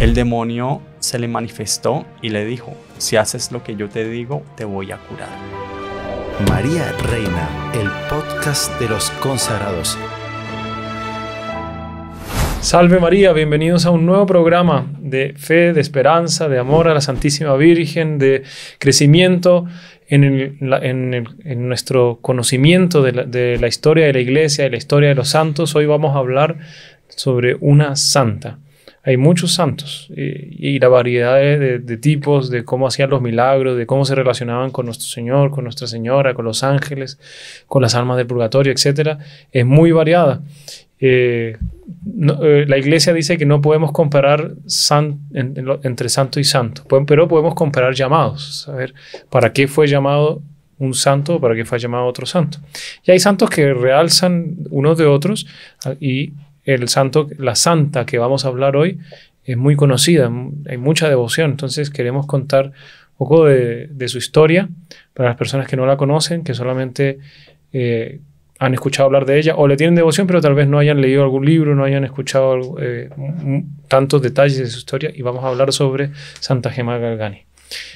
El demonio se le manifestó y le dijo, si haces lo que yo te digo, te voy a curar. María Reina, el podcast de los consagrados. Salve María, bienvenidos a un nuevo programa de fe, de esperanza, de amor a la Santísima Virgen, de crecimiento en, nuestro conocimiento de la, de la historia de la Iglesia, de la historia de los santos. Hoy vamos a hablar sobre una santa hay muchos santos y la variedad de, tipos, de cómo hacían los milagros, de cómo se relacionaban con nuestro Señor, con Nuestra Señora, con los ángeles, con las almas del purgatorio, etcétera, es muy variada. Eh, eh, la iglesia dice que no podemos comparar entre santo y santo, pero podemos comparar llamados, saber para qué fue llamado un santo para qué fue llamado otro santo. Y hay santos que realzan unos de otros ah, y el santo, la santa que vamos a hablar hoy es muy conocida, hay mucha devoción, entonces queremos contar un poco de, su historia para las personas que no la conocen, que solamente eh, han escuchado hablar de ella o le tienen devoción, pero tal vez no hayan leído algún libro, no hayan escuchado eh, tantos detalles de su historia y vamos a hablar sobre Santa Gemma Galgani.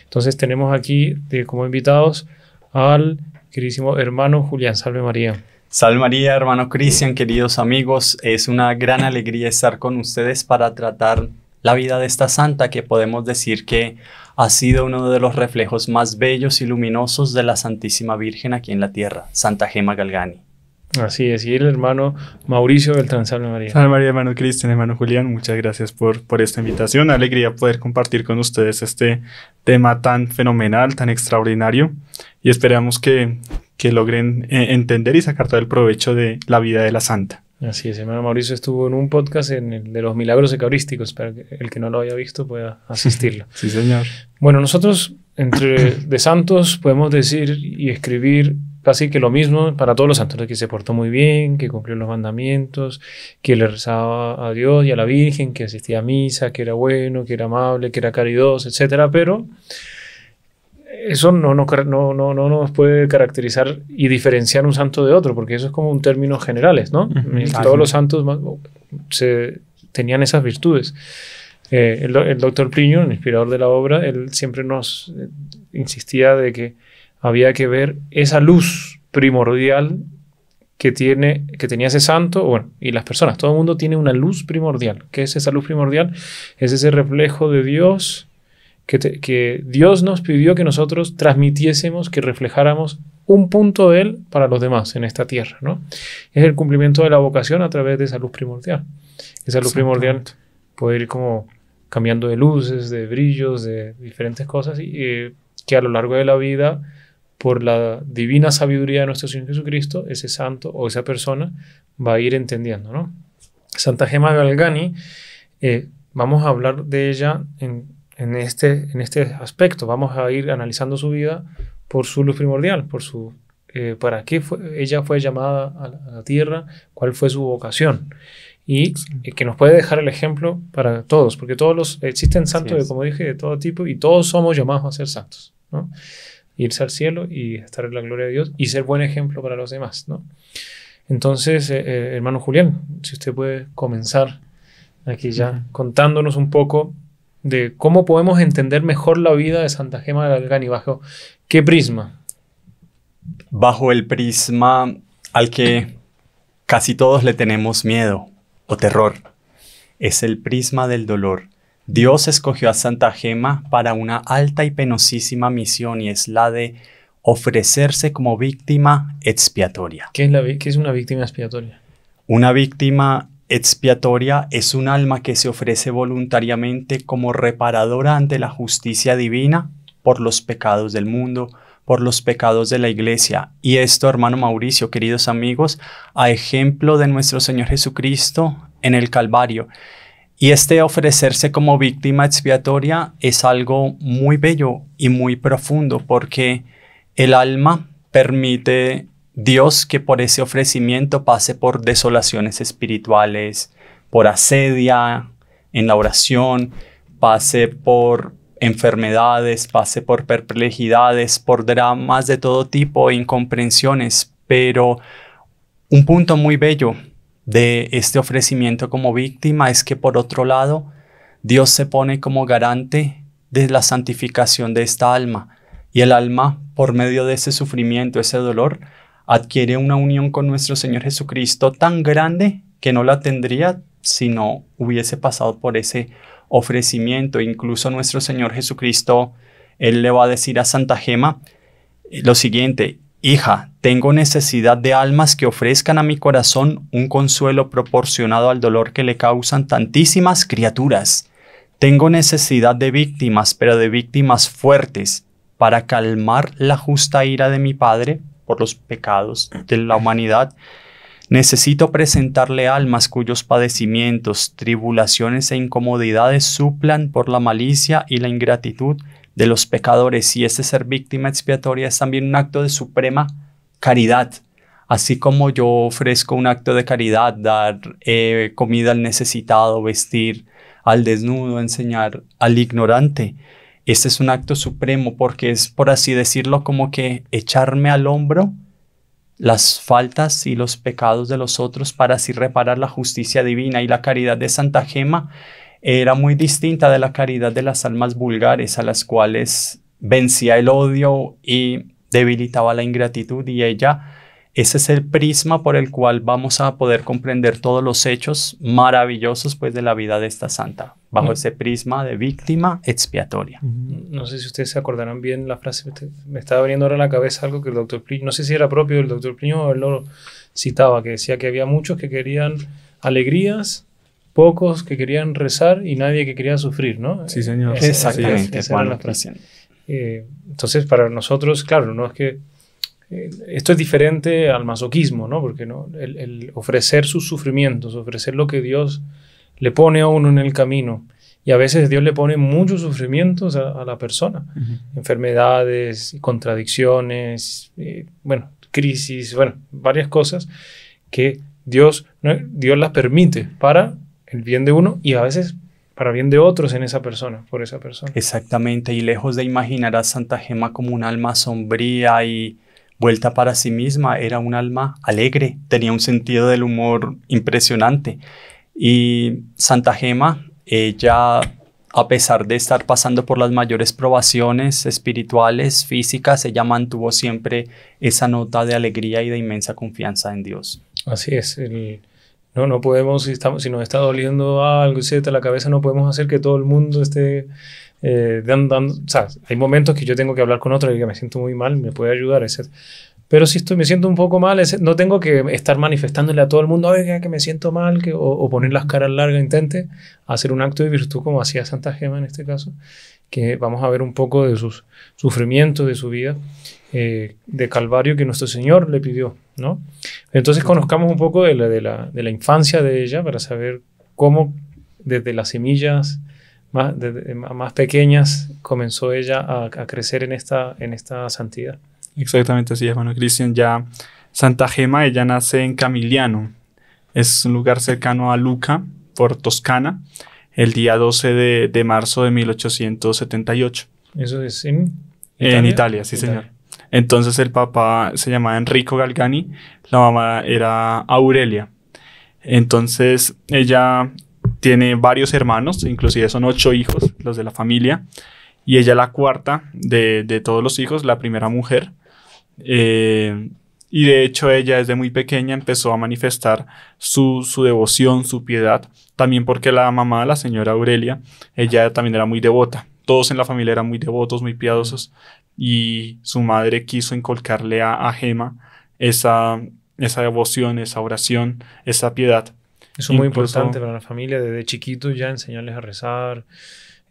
Entonces tenemos aquí como invitados al queridísimo hermano Julián Salve María. Salve María, hermano Cristian, queridos amigos, es una gran alegría estar con ustedes para tratar la vida de esta santa que podemos decir que ha sido uno de los reflejos más bellos y luminosos de la Santísima Virgen aquí en la tierra, Santa Gema Galgani. Así es, y el hermano Mauricio del salve María. Salve María, hermano Cristian, hermano Julián, muchas gracias por, por esta invitación. alegría poder compartir con ustedes este tema tan fenomenal, tan extraordinario, y esperamos que que logren eh, entender y sacar todo el provecho de la vida de la santa. Así es, hermano Mauricio estuvo en un podcast en el de los milagros eucarísticos, para que el que no lo haya visto pueda asistirlo. sí, señor. Bueno, nosotros entre de santos podemos decir y escribir casi que lo mismo para todos los santos, que se portó muy bien, que cumplió los mandamientos, que le rezaba a Dios y a la Virgen, que asistía a misa, que era bueno, que era amable, que era caridoso, etcétera, pero eso no, nos puede caracterizar y diferenciar un santo de otro, porque eso es como un término general, ¿no? Todos los santos se, tenían esas virtudes. Eh, el, doctor Plinio, el inspirador de la obra, él siempre nos eh, insistía de que había que ver esa luz primordial que, tiene, que tenía ese santo, bueno, y las personas, todo el mundo tiene una luz primordial. ¿Qué es esa luz primordial? Es ese reflejo de Dios que, Dios nos pidió que nosotros transmitiésemos, que reflejáramos un punto de Él para los demás en esta tierra, ¿no? Es el cumplimiento de la vocación a través de esa luz primordial. Esa luz primordial puede ir como cambiando de luces, de brillos, de diferentes cosas, y eh, que a lo largo de la vida, por la divina sabiduría de nuestro Señor Jesucristo, ese santo o esa persona va a ir entendiendo, ¿no? Santa Gemma Galgani, eh, vamos a hablar de ella en en este, en este aspecto. Vamos a ir analizando su vida por su luz primordial, por su eh, para qué ella fue llamada a la, tierra, cuál fue su vocación. Y eh, que nos puede dejar el ejemplo para todos, porque todos los existen santos, como dije, de todo tipo, y todos somos llamados a ser santos, ¿no? Irse al cielo y estar en la gloria de Dios y ser buen ejemplo para los demás, ¿no? Entonces, eh, hermano Julián, si usted puede comenzar aquí ya contándonos un poco de cómo podemos entender mejor la vida de Santa Gema de Galgani, bajo qué prisma. Bajo el prisma al que casi todos le tenemos miedo o terror. Es el prisma del dolor. Dios escogió a Santa Gema para una alta y penosísima misión y es la de ofrecerse como víctima expiatoria. ¿Qué es, qué es una víctima expiatoria? Una víctima expiatoria es un alma que se ofrece voluntariamente como reparadora ante la justicia divina por los pecados del mundo, por los pecados de la iglesia. Y esto, hermano Mauricio, queridos amigos, a ejemplo de nuestro Señor Jesucristo en el Calvario. Y este ofrecerse como víctima expiatoria es algo muy bello y muy profundo porque el alma permite Dios que por ese ofrecimiento pase por desolaciones espirituales, por asedia en la oración, pase por enfermedades, pase por perplejidades, por dramas de todo tipo e incomprensiones, pero un punto muy bello de este ofrecimiento como víctima es que por otro lado, Dios se pone como garante de la santificación de esta alma y el alma por medio de ese sufrimiento, ese dolor, adquiere una unión con nuestro Señor Jesucristo tan grande que no la tendría si no hubiese pasado por ese ofrecimiento. Incluso nuestro Señor Jesucristo, Él le va a decir a Santa Gema eh, lo siguiente, hija, tengo necesidad de almas que ofrezcan a mi corazón un consuelo proporcionado al dolor que le causan tantísimas criaturas. Tengo necesidad de víctimas, pero de víctimas fuertes, para calmar la justa ira de mi Padre por los pecados de la humanidad, necesito presentarle almas cuyos padecimientos, tribulaciones e incomodidades suplan por la malicia y la ingratitud de los pecadores y ese ser víctima expiatoria es también un acto de suprema caridad. Así como yo ofrezco un acto de caridad, dar eh, comida al necesitado, vestir al desnudo, enseñar al ignorante, este es un acto supremo porque es, por así decirlo, como que echarme al hombro las faltas y los pecados de los otros para así reparar la justicia divina y la caridad de Santa Gema era muy distinta de la caridad de las almas vulgares a las cuales vencía el odio y debilitaba la ingratitud y ella ese es el prisma por el cual vamos a poder comprender todos los hechos maravillosos pues, de la vida de esta santa, bajo mm. ese prisma de víctima expiatoria. No sé si ustedes se acordarán bien la frase, me estaba abriendo ahora la cabeza algo que el doctor Plinio, no sé si era propio del doctor Plinio o él lo citaba, que decía que había muchos que querían alegrías, pocos que querían rezar y nadie que quería sufrir, ¿no? Sí, señor. Exactamente. Eh, entonces, para nosotros, claro, no es que eh, esto es diferente al masoquismo, ¿no? Porque ¿no? El, ofrecer sus sufrimientos, ofrecer lo que Dios le pone a uno en el camino. Y a veces Dios le pone muchos sufrimientos a, la persona. Enfermedades, contradicciones, eh, bueno, crisis, bueno, varias cosas que Dios, Dios las permite para el bien de uno y a veces para bien de otros en esa persona, por esa persona. Exactamente, y lejos de imaginar a Santa Gema como un alma sombría y, vuelta para sí misma, era un alma alegre, tenía un sentido del humor impresionante. Y Santa Gema, ella, a pesar de estar pasando por las mayores probaciones espirituales, físicas, ella mantuvo siempre esa nota de alegría y de inmensa confianza en Dios. Así es, el, no, no podemos, si, estamos, si nos está doliendo algo etcétera, la cabeza, no podemos hacer que todo el mundo esté eh, dando, o sea, hay momentos que yo tengo que hablar con otro y que me siento muy mal, me puede ayudar, etcétera. Pero si estoy, me siento un poco mal, no tengo que estar manifestándole a todo el mundo, oiga, que me siento mal, que, o, poner las caras largas, intente hacer un acto de virtud como hacía Santa Gema en este caso, que vamos a ver un poco de sus sufrimientos, de su vida, eh, de calvario que nuestro Señor le pidió, ¿no? Entonces conozcamos un poco de la, infancia de ella para saber cómo desde las semillas más, eh, pequeñas comenzó ella a, crecer en esta, en esta santidad. Exactamente así, hermano Cristian. Ya Santa Gema, ella nace en Camiliano. Es un lugar cercano a Luca, por Toscana, el día 12 de, marzo de 1878. Eso es en Italia. En Italia, sí, señor. Entonces el papá se llamaba Enrico Galgani, la mamá era Aurelia. Entonces ella tiene varios hermanos, inclusive son ocho hijos, los de la familia, y ella la cuarta de, todos los hijos, la primera mujer. Eh, y de hecho ella desde muy pequeña empezó a manifestar su, su, devoción, su piedad, también porque la mamá, la señora Aurelia, ella también era muy devota. Todos en la familia eran muy devotos, muy piadosos y su madre quiso inculcarle a, a Gema esa, esa devoción, esa oración, esa piedad. Eso es muy importante para la familia, desde chiquitos ya enseñarles a rezar,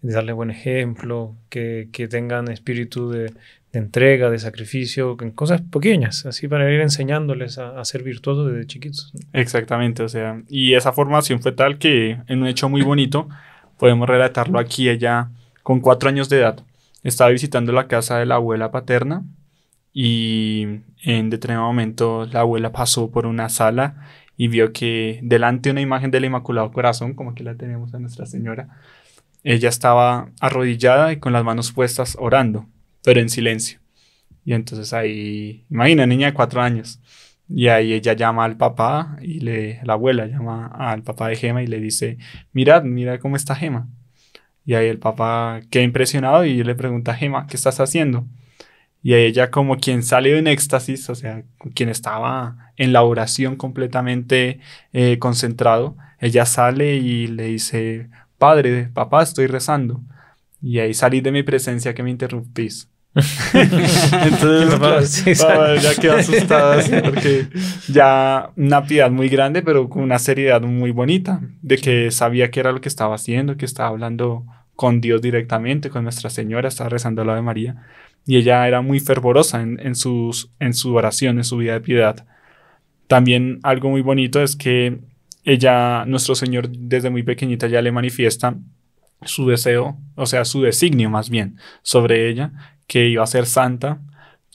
darles buen ejemplo, que, tengan espíritu de, entrega, de sacrificio, en cosas pequeñas, así para ir enseñándoles a, a, ser virtuosos desde chiquitos. Exactamente, o sea, y esa formación fue tal que en un hecho muy bonito, podemos relatarlo aquí, ella con cuatro años de edad, estaba visitando la casa de la abuela paterna y en determinado momento la abuela pasó por una sala y vio que delante de una imagen del Inmaculado Corazón, como que la tenemos a Nuestra Señora, ella estaba arrodillada y con las manos puestas orando, pero en silencio. Y entonces ahí, imagina, niña de cuatro años. Y ahí ella llama al papá y le, la abuela llama al papá de Gema y le dice, mirad, mirad cómo está Gema. Y ahí el papá queda impresionado y le pregunta a Gemma, ¿qué estás haciendo? Y ella como quien salió en éxtasis, o sea, quien estaba en la oración completamente eh, concentrado, ella sale y le dice, padre, papá, estoy rezando. Y ahí salí de mi presencia que me interrumpís. Entonces, ya quedó asustada porque ya una piedad muy grande, pero con una seriedad muy bonita, de que sabía que era lo que estaba haciendo, que estaba hablando con Dios directamente, con Nuestra Señora, estaba rezando la Ave María, y ella era muy fervorosa en, en su oración, en su vida de piedad. También algo muy bonito es que ella, nuestro Señor, desde muy pequeñita ya le manifiesta su deseo, o sea, su designio más bien sobre ella, que iba a ser santa,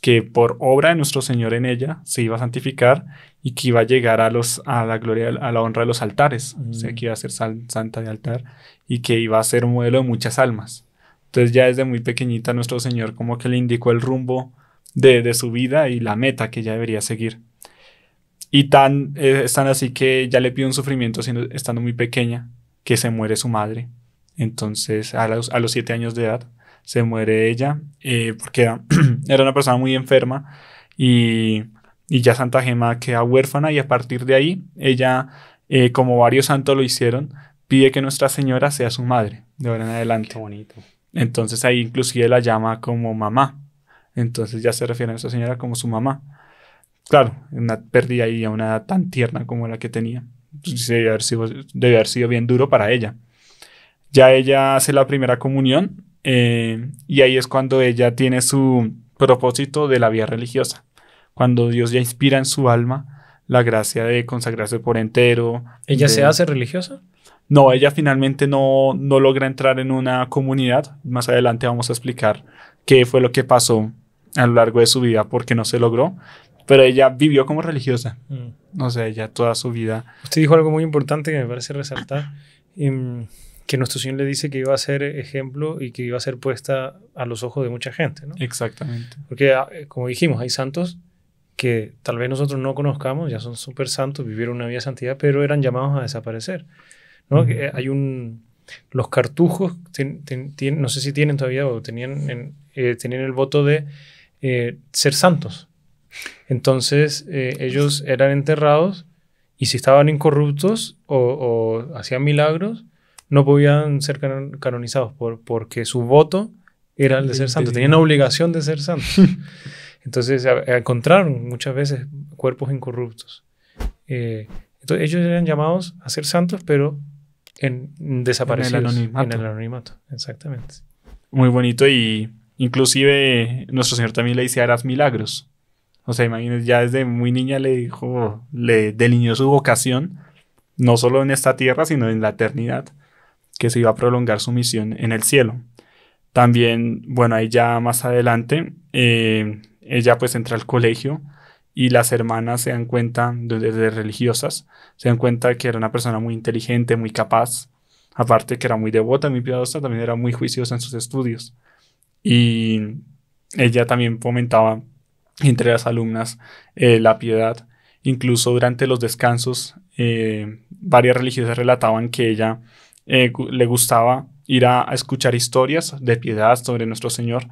que por obra de nuestro Señor en ella se iba a santificar y que iba a llegar a, los, a la gloria, a la honra de los altares, o sea, mm. que iba a ser santa de altar y que iba a ser un modelo de muchas almas. Entonces ya desde muy pequeñita nuestro Señor como que le indicó el rumbo de, de su vida y la meta que ella debería seguir. Y tan, eh, están así que ya le pide un sufrimiento siendo, estando muy pequeña, que se muere su madre. Entonces, a los, a los siete años de edad, se muere ella, eh, porque era, una persona muy enferma y, ya Santa Gema queda huérfana y a partir de ahí ella, eh, como varios santos lo hicieron, pide que Nuestra Señora sea su madre de ahora en adelante. Qué bonito. Entonces ahí inclusive la llama como mamá. Entonces ya se refiere a Nuestra Señora como su mamá. Claro, una pérdida y a una edad tan tierna como la que tenía. haber sido, debe haber sido bien duro para ella. Ya ella hace la primera comunión eh, y ahí es cuando ella tiene su propósito de la vida religiosa, cuando Dios ya inspira en su alma la gracia de consagrarse por entero. ¿Ella se hace religiosa? No, ella finalmente no, logra entrar en una comunidad. Más adelante vamos a explicar qué fue lo que pasó a lo largo de su vida, porque no se logró. Pero ella vivió como religiosa. No mm. O sea, ella toda su vida. Usted dijo algo muy importante que me parece resaltar. Em, que nuestro Señor le dice que iba a ser ejemplo y que iba a ser puesta a los ojos de mucha gente, ¿no? Exactamente. Porque, ah, eh, como dijimos, hay santos que tal vez nosotros no conozcamos, ya son súper santos, vivieron una vida de santidad, pero eran llamados a desaparecer, ¿no? Eh, hay un... Los cartujos, no sé si tienen todavía o tenían, eh, el voto de ser santos. Entonces, ellos eran enterrados y si estaban incorruptos o hacían milagros, no podían ser canonizados porque su voto era el de ser santo, tenían la obligación de ser santos. Entonces encontraron muchas veces cuerpos incorruptos. Eh, entonces ellos eran llamados a ser santos, pero en, en desaparecidos. el anonimato. exactamente. Muy bonito y inclusive nuestro Señor también le dice harás milagros. O sea, imagínense, ya desde muy niña le dijo, le delineó su vocación, no solo en esta tierra, sino en la eternidad que se iba a prolongar su misión en el cielo. También, bueno, ahí ya más adelante, eh, ella pues entra al colegio y las hermanas se dan cuenta, desde religiosas, se dan cuenta que era una persona muy inteligente, muy capaz, aparte que era muy devota, muy piadosa, también era muy juiciosa en sus estudios. Y ella también fomentaba entre las alumnas eh, la piedad. Incluso durante los descansos, eh, varias religiosas relataban que ella eh, le gustaba ir a, escuchar historias de piedad sobre nuestro Señor.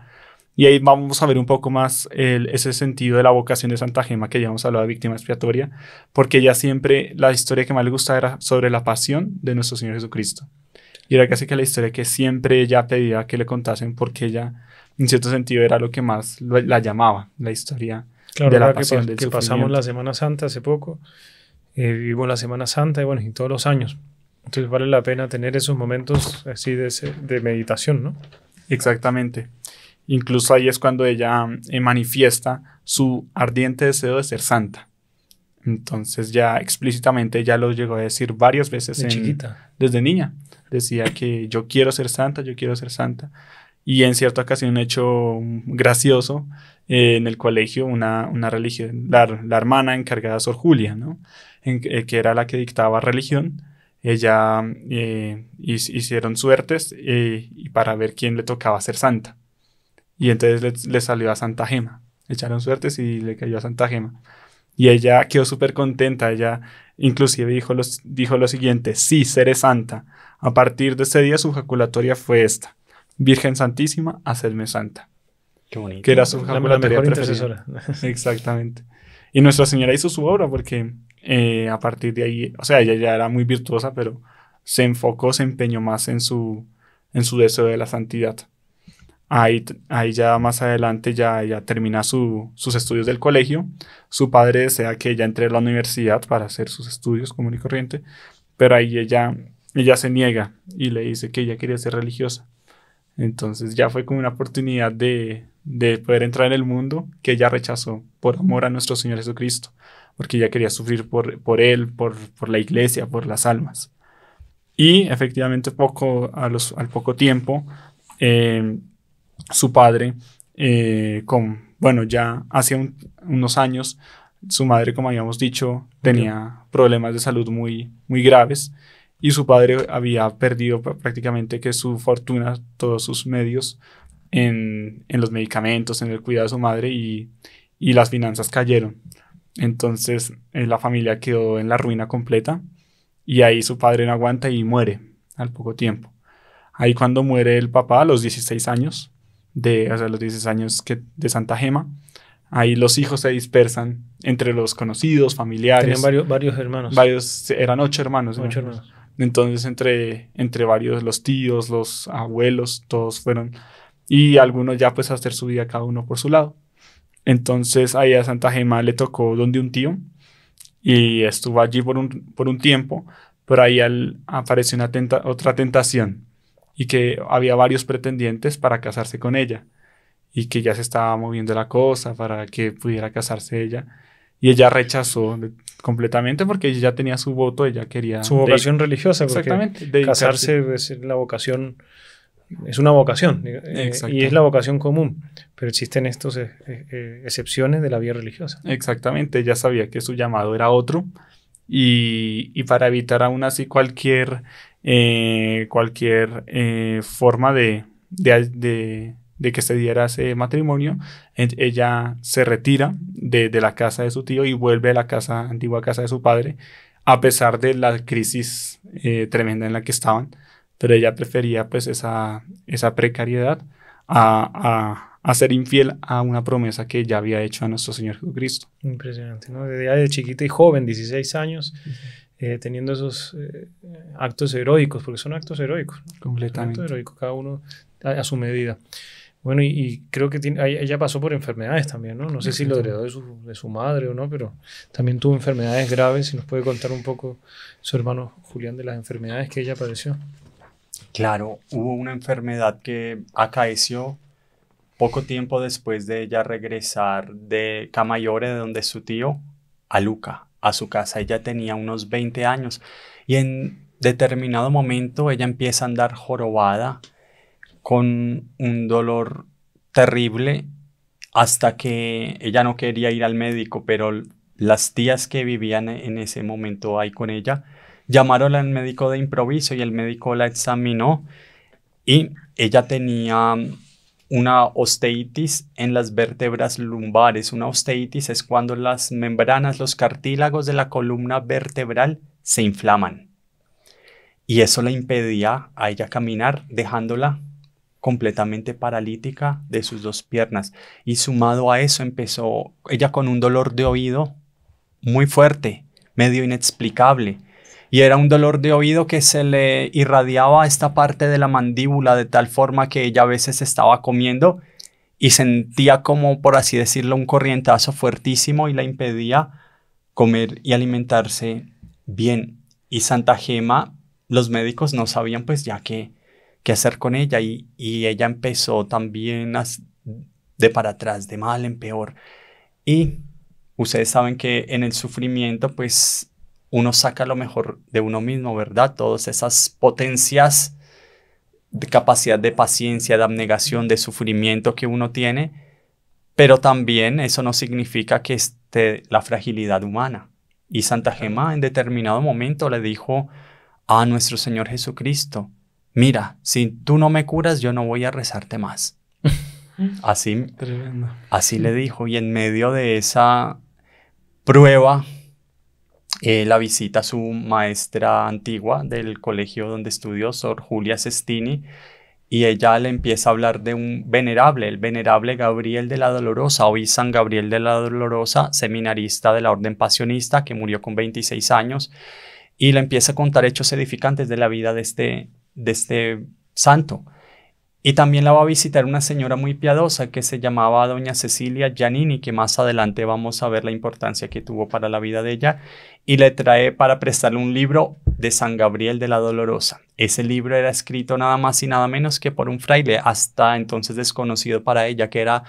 Y ahí vamos a ver un poco más ese sentido de la vocación de Santa Gema que ya hemos hablado de víctima expiatoria, porque ella siempre la historia que más le gustaba era sobre la pasión de nuestro Señor Jesucristo. Y era casi que la historia que siempre ella pedía que le contasen porque ella, en cierto sentido, era lo que más la llamaba, la historia de la pasión del que pasamos la Semana Santa hace poco, eh, vivimos la Semana Santa y bueno, y todos los años entonces vale la pena tener esos momentos así de, meditación, ¿no? Exactamente. Incluso ahí es cuando ella eh, manifiesta su ardiente deseo de ser santa. Entonces ya explícitamente ya lo llegó a decir varias veces chiquita. desde niña. Decía que yo quiero ser santa, yo quiero ser santa. Y en cierta ocasión un hecho gracioso eh, en el colegio, una, religión, la, hermana encargada, Sor Julia, ¿no? Eh, que era la que dictaba religión, ella eh, hicieron suertes eh, y para ver quién le tocaba ser santa. Y entonces le, salió a Santa Gema. Echaron suertes y le cayó a Santa Gema. Y ella quedó súper contenta. Ella inclusive dijo, dijo lo siguiente, sí, seré santa. A partir de ese día su jaculatoria fue esta. Virgen Santísima, hacerme santa. Qué bonito. Que era su mejor Exactamente. Y Nuestra Señora hizo su obra porque eh, a partir de ahí, o sea, ella ya era muy virtuosa, pero se enfocó, se empeñó más en su, en su deseo de la santidad. Ahí, ahí ya más adelante ya, ya termina sus estudios del colegio. Su padre desea que ella entre a la universidad para hacer sus estudios común y corriente, pero ahí ella, ella se niega y le dice que ella quería ser religiosa. Entonces ya fue como una oportunidad de, de poder entrar en el mundo que ella rechazó por amor a nuestro Señor Jesucristo porque ella quería sufrir por, él, por, la iglesia, por las almas. Y efectivamente poco, al poco tiempo, eh, su padre, eh, con, bueno, ya hace unos años, su madre, como habíamos dicho, tenía problemas de salud muy, muy graves y su padre había perdido prácticamente que su fortuna, todos sus medios en, en los medicamentos, en el cuidado de su madre y las finanzas cayeron. Entonces eh, la familia quedó en la ruina completa y ahí su padre no aguanta y muere al poco tiempo. Ahí cuando muere el papá a los 16 años, de, o los 16 años que, de Santa Gema, ahí los hijos se dispersan entre los conocidos, familiares. Tenían varios, varios hermanos. Varios, eran ocho hermanos. Ocho Entonces entre, entre varios, los tíos, los abuelos, todos fueron, y algunos ya pues a hacer su vida cada uno por su lado. Entonces ahí a Santa Gema le tocó donde un tío y estuvo allí por un, por un tiempo, pero ahí apareció una otra tentación y que había varios pretendientes para casarse con ella y que ya se estaba moviendo la cosa para que pudiera casarse ella. Y ella rechazó completamente porque ella ya tenía su voto, ella quería... Su vocación religiosa, exactamente, casarse es la vocación es una vocación eh, y es la vocación común, pero existen estas eh, eh, excepciones de la vida religiosa. Exactamente, ella sabía que su llamado era otro y, para evitar aún así cualquier, cualquier forma de, de, que se diera ese matrimonio, ella se retira de, de la casa de su tío y vuelve a la casa, antigua casa de su padre, a pesar de la crisis tremenda en la que estaban pero ella prefería pues esa, esa precariedad a, a, a, ser infiel a una promesa que ya había hecho a nuestro Señor Jesucristo. Impresionante, ¿no? Desde chiquita y joven, 16 años, eh, teniendo esos eh, actos heroicos, porque son actos heroicos. Completamente. Actos heroicos, cada uno a, su medida. Bueno, y, creo que tiene, ella pasó por enfermedades también, ¿no? No sé si lo heredó de su, de su madre o no, pero también tuvo enfermedades graves. Si nos puede contar un poco su hermano Julián de las enfermedades que ella padeció. Claro, hubo una enfermedad que acaeció poco tiempo después de ella regresar de Camayore, de donde su tío, a Luca, a su casa. Ella tenía unos 20 años y en determinado momento ella empieza a andar jorobada con un dolor terrible hasta que ella no quería ir al médico, pero las tías que vivían en ese momento ahí con ella Llamaron al médico de improviso y el médico la examinó y ella tenía um, una osteitis en las vértebras lumbares. Una osteitis es cuando las membranas, los cartílagos de la columna vertebral se inflaman. Y eso le impedía a ella caminar, dejándola completamente paralítica de sus dos piernas. Y sumado a eso empezó ella con un dolor de oído muy fuerte, medio inexplicable y era un dolor de oído que se le irradiaba a esta parte de la mandíbula de tal forma que ella a veces estaba comiendo y sentía como, por así decirlo, un corrientazo fuertísimo y la impedía comer y alimentarse bien. Y Santa Gema, los médicos no sabían pues ya qué, qué hacer con ella y, ella empezó también de para atrás, de mal en peor. Y ustedes saben que en el sufrimiento pues uno saca lo mejor de uno mismo, ¿verdad? Todas esas potencias de capacidad de paciencia, de abnegación, de sufrimiento que uno tiene, pero también eso no significa que esté la fragilidad humana. Y Santa Gema en determinado momento le dijo a nuestro Señor Jesucristo, mira, si tú no me curas, yo no voy a rezarte más. Así, así le dijo, y en medio de esa prueba eh, la visita a su maestra antigua del colegio donde estudió, Sor Julia Cestini, y ella le empieza a hablar de un venerable, el venerable Gabriel de la Dolorosa, hoy San Gabriel de la Dolorosa, seminarista de la Orden Pasionista, que murió con 26 años, y le empieza a contar hechos edificantes de la vida de este, de este santo. Y también la va a visitar una señora muy piadosa que se llamaba doña Cecilia Giannini, que más adelante vamos a ver la importancia que tuvo para la vida de ella, y le trae para prestarle un libro de San Gabriel de la Dolorosa. Ese libro era escrito nada más y nada menos que por un fraile, hasta entonces desconocido para ella, que era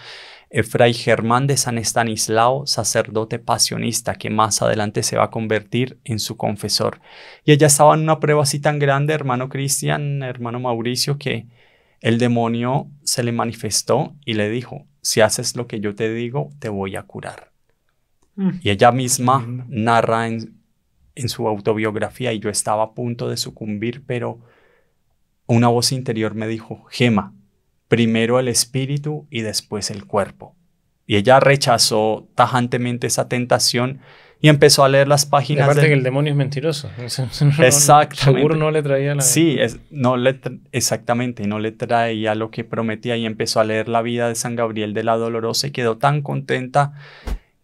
eh, Fray Germán de San Estanislao, sacerdote pasionista, que más adelante se va a convertir en su confesor. Y ella estaba en una prueba así tan grande, hermano Cristian, hermano Mauricio, que el demonio se le manifestó y le dijo, si haces lo que yo te digo, te voy a curar. Mm. Y ella misma narra en, en su autobiografía, y yo estaba a punto de sucumbir, pero una voz interior me dijo, Gema, primero el espíritu y después el cuerpo. Y ella rechazó tajantemente esa tentación y empezó a leer las páginas. Aparte que el demonio es mentiroso. Exactamente. seguro no le traía la. Sí, no exactamente, no le traía lo que prometía y empezó a leer la vida de San Gabriel de la Dolorosa y quedó tan contenta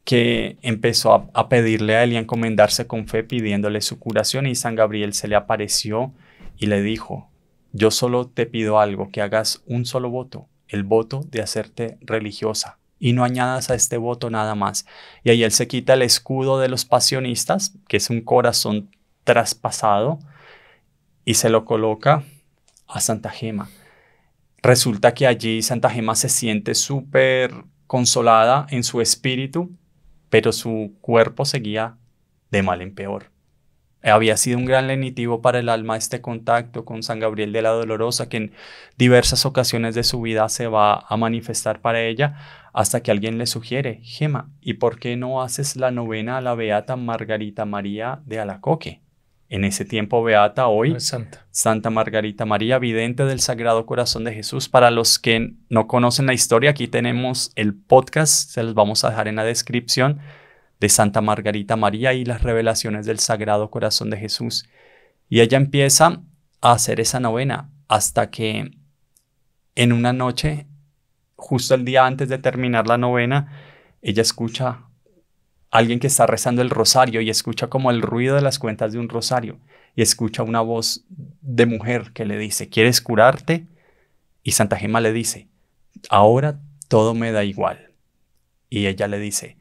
que empezó a, a pedirle a él y a encomendarse con fe pidiéndole su curación y San Gabriel se le apareció y le dijo, yo solo te pido algo, que hagas un solo voto, el voto de hacerte religiosa y no añadas a este voto nada más. Y ahí él se quita el escudo de los pasionistas, que es un corazón traspasado, y se lo coloca a Santa Gema. Resulta que allí Santa Gema se siente súper consolada en su espíritu, pero su cuerpo seguía de mal en peor. Había sido un gran lenitivo para el alma este contacto con San Gabriel de la Dolorosa, que en diversas ocasiones de su vida se va a manifestar para ella, hasta que alguien le sugiere, Gema, ¿y por qué no haces la novena a la Beata Margarita María de Alacoque? En ese tiempo, Beata, hoy, Santa. Santa Margarita María, vidente del Sagrado Corazón de Jesús. Para los que no conocen la historia, aquí tenemos el podcast, se los vamos a dejar en la descripción de Santa Margarita María y las revelaciones del Sagrado Corazón de Jesús. Y ella empieza a hacer esa novena hasta que en una noche, justo el día antes de terminar la novena, ella escucha a alguien que está rezando el rosario y escucha como el ruido de las cuentas de un rosario y escucha una voz de mujer que le dice, ¿quieres curarte? Y Santa Gema le dice, ahora todo me da igual. Y ella le dice,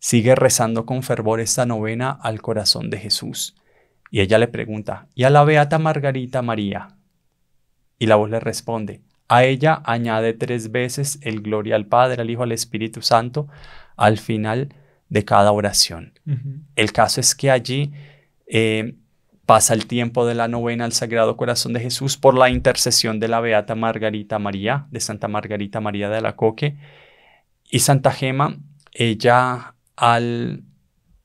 sigue rezando con fervor esta novena al corazón de Jesús. Y ella le pregunta, ¿y a la beata Margarita María? Y la voz le responde, a ella añade tres veces el gloria al Padre, al Hijo, al Espíritu Santo, al final de cada oración. El caso es que allí eh, pasa el tiempo de la novena al Sagrado Corazón de Jesús por la intercesión de la Beata Margarita María, de Santa Margarita María de la Coque. Y Santa Gema, ella al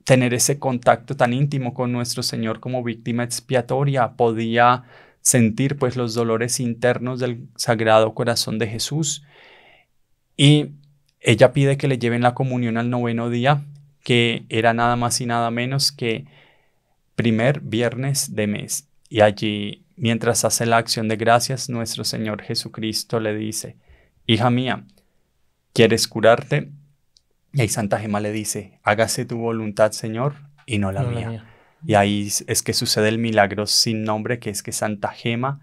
tener ese contacto tan íntimo con nuestro Señor como víctima expiatoria, podía sentir pues los dolores internos del Sagrado Corazón de Jesús. Y ella pide que le lleven la comunión al noveno día, que era nada más y nada menos que primer viernes de mes. Y allí, mientras hace la acción de gracias, nuestro Señor Jesucristo le dice, Hija mía, ¿quieres curarte? Y ahí Santa Gema le dice, hágase tu voluntad, Señor, y no la, mía. Y ahí es que sucede el milagro sin nombre, que es que Santa Gema,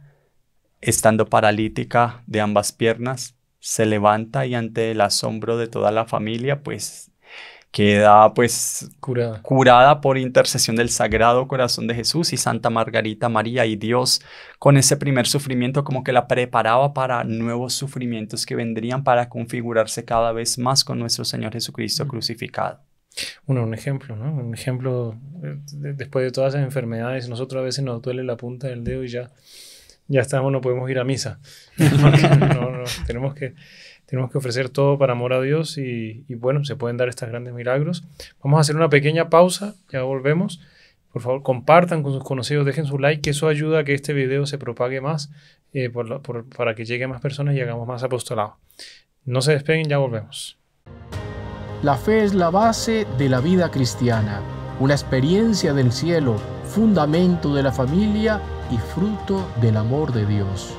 estando paralítica de ambas piernas, se levanta y ante el asombro de toda la familia, pues queda pues curada. curada. por intercesión del Sagrado Corazón de Jesús y Santa Margarita María y Dios con ese primer sufrimiento como que la preparaba para nuevos sufrimientos que vendrían para configurarse cada vez más con nuestro Señor Jesucristo crucificado. Bueno, un ejemplo, ¿no? Un ejemplo, eh, después de todas esas enfermedades, nosotros a veces nos duele la punta del dedo y ya, ya estamos, no podemos ir a misa. no, no, tenemos que tenemos que ofrecer todo para amor a Dios y, bueno, se pueden dar estos grandes milagros. Vamos a hacer una pequeña pausa, ya volvemos. Por favor, compartan con sus conocidos, dejen su like, que eso ayuda a que este video se propague más eh, para que llegue a más personas y hagamos más apostolado. No se despeguen, ya volvemos. La fe es la base de la vida cristiana, una experiencia del cielo, fundamento de la familia y fruto del amor de Dios.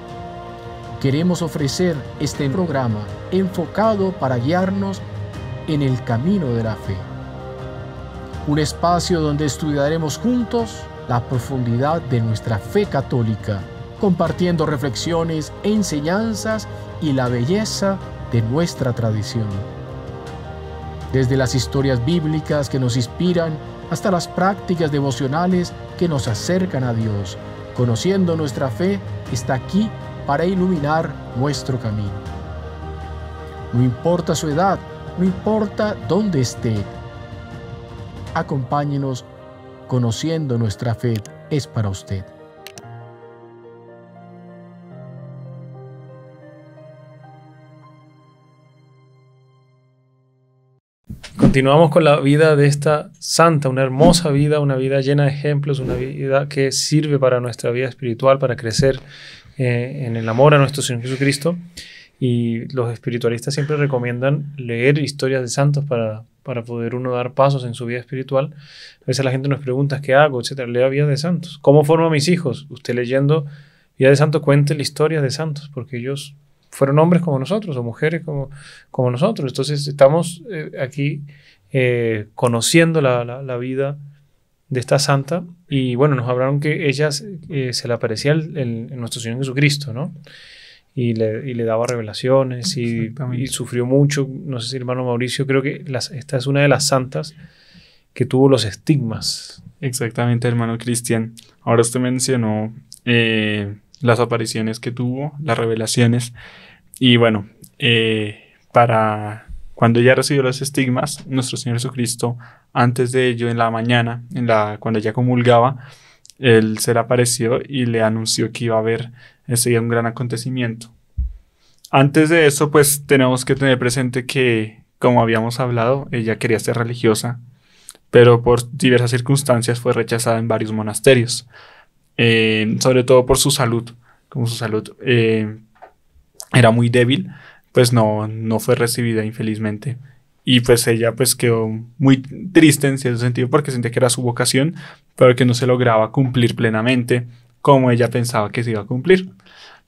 Queremos ofrecer este programa enfocado para guiarnos en el camino de la fe. Un espacio donde estudiaremos juntos la profundidad de nuestra fe católica, compartiendo reflexiones, enseñanzas y la belleza de nuestra tradición. Desde las historias bíblicas que nos inspiran hasta las prácticas devocionales que nos acercan a Dios, conociendo nuestra fe, está aquí para iluminar nuestro camino. No importa su edad, no importa dónde esté, acompáñenos conociendo nuestra fe es para usted. Continuamos con la vida de esta santa, una hermosa vida, una vida llena de ejemplos, una vida que sirve para nuestra vida espiritual, para crecer eh, en el amor a nuestro Señor Jesucristo. Y los espiritualistas siempre recomiendan leer historias de santos para, poder uno dar pasos en su vida espiritual. A veces la gente nos pregunta qué hago, etcétera. Lea vida de santos. ¿Cómo formo a mis hijos? Usted leyendo vida de santos, cuente la historia de santos, porque ellos fueron hombres como nosotros o mujeres como, como nosotros. Entonces estamos eh, aquí eh, conociendo la, la, la vida de esta santa y bueno, nos hablaron que ella se eh, le aparecía el, nuestro Señor Jesucristo, ¿no? Y le, daba revelaciones y, sufrió mucho. No sé si hermano Mauricio, creo que esta es una de las santas que tuvo los estigmas. Exactamente, hermano Cristian. Ahora usted mencionó eh, las apariciones que tuvo, las revelaciones. Y bueno, eh, para cuando ella recibió los estigmas, nuestro Señor Jesucristo, antes de ello, en la mañana, en la, cuando ella comulgaba, él se le apareció y le anunció que iba a haber ese un gran acontecimiento. Antes de eso, pues tenemos que tener presente que, como habíamos hablado, ella quería ser religiosa, pero por diversas circunstancias fue rechazada en varios monasterios, eh, sobre todo por su salud, como su salud eh, era muy débil, pues no, no fue recibida infelizmente. Y pues ella pues quedó muy triste en cierto sentido porque sentía que era su vocación, pero que no se lograba cumplir plenamente como ella pensaba que se iba a cumplir.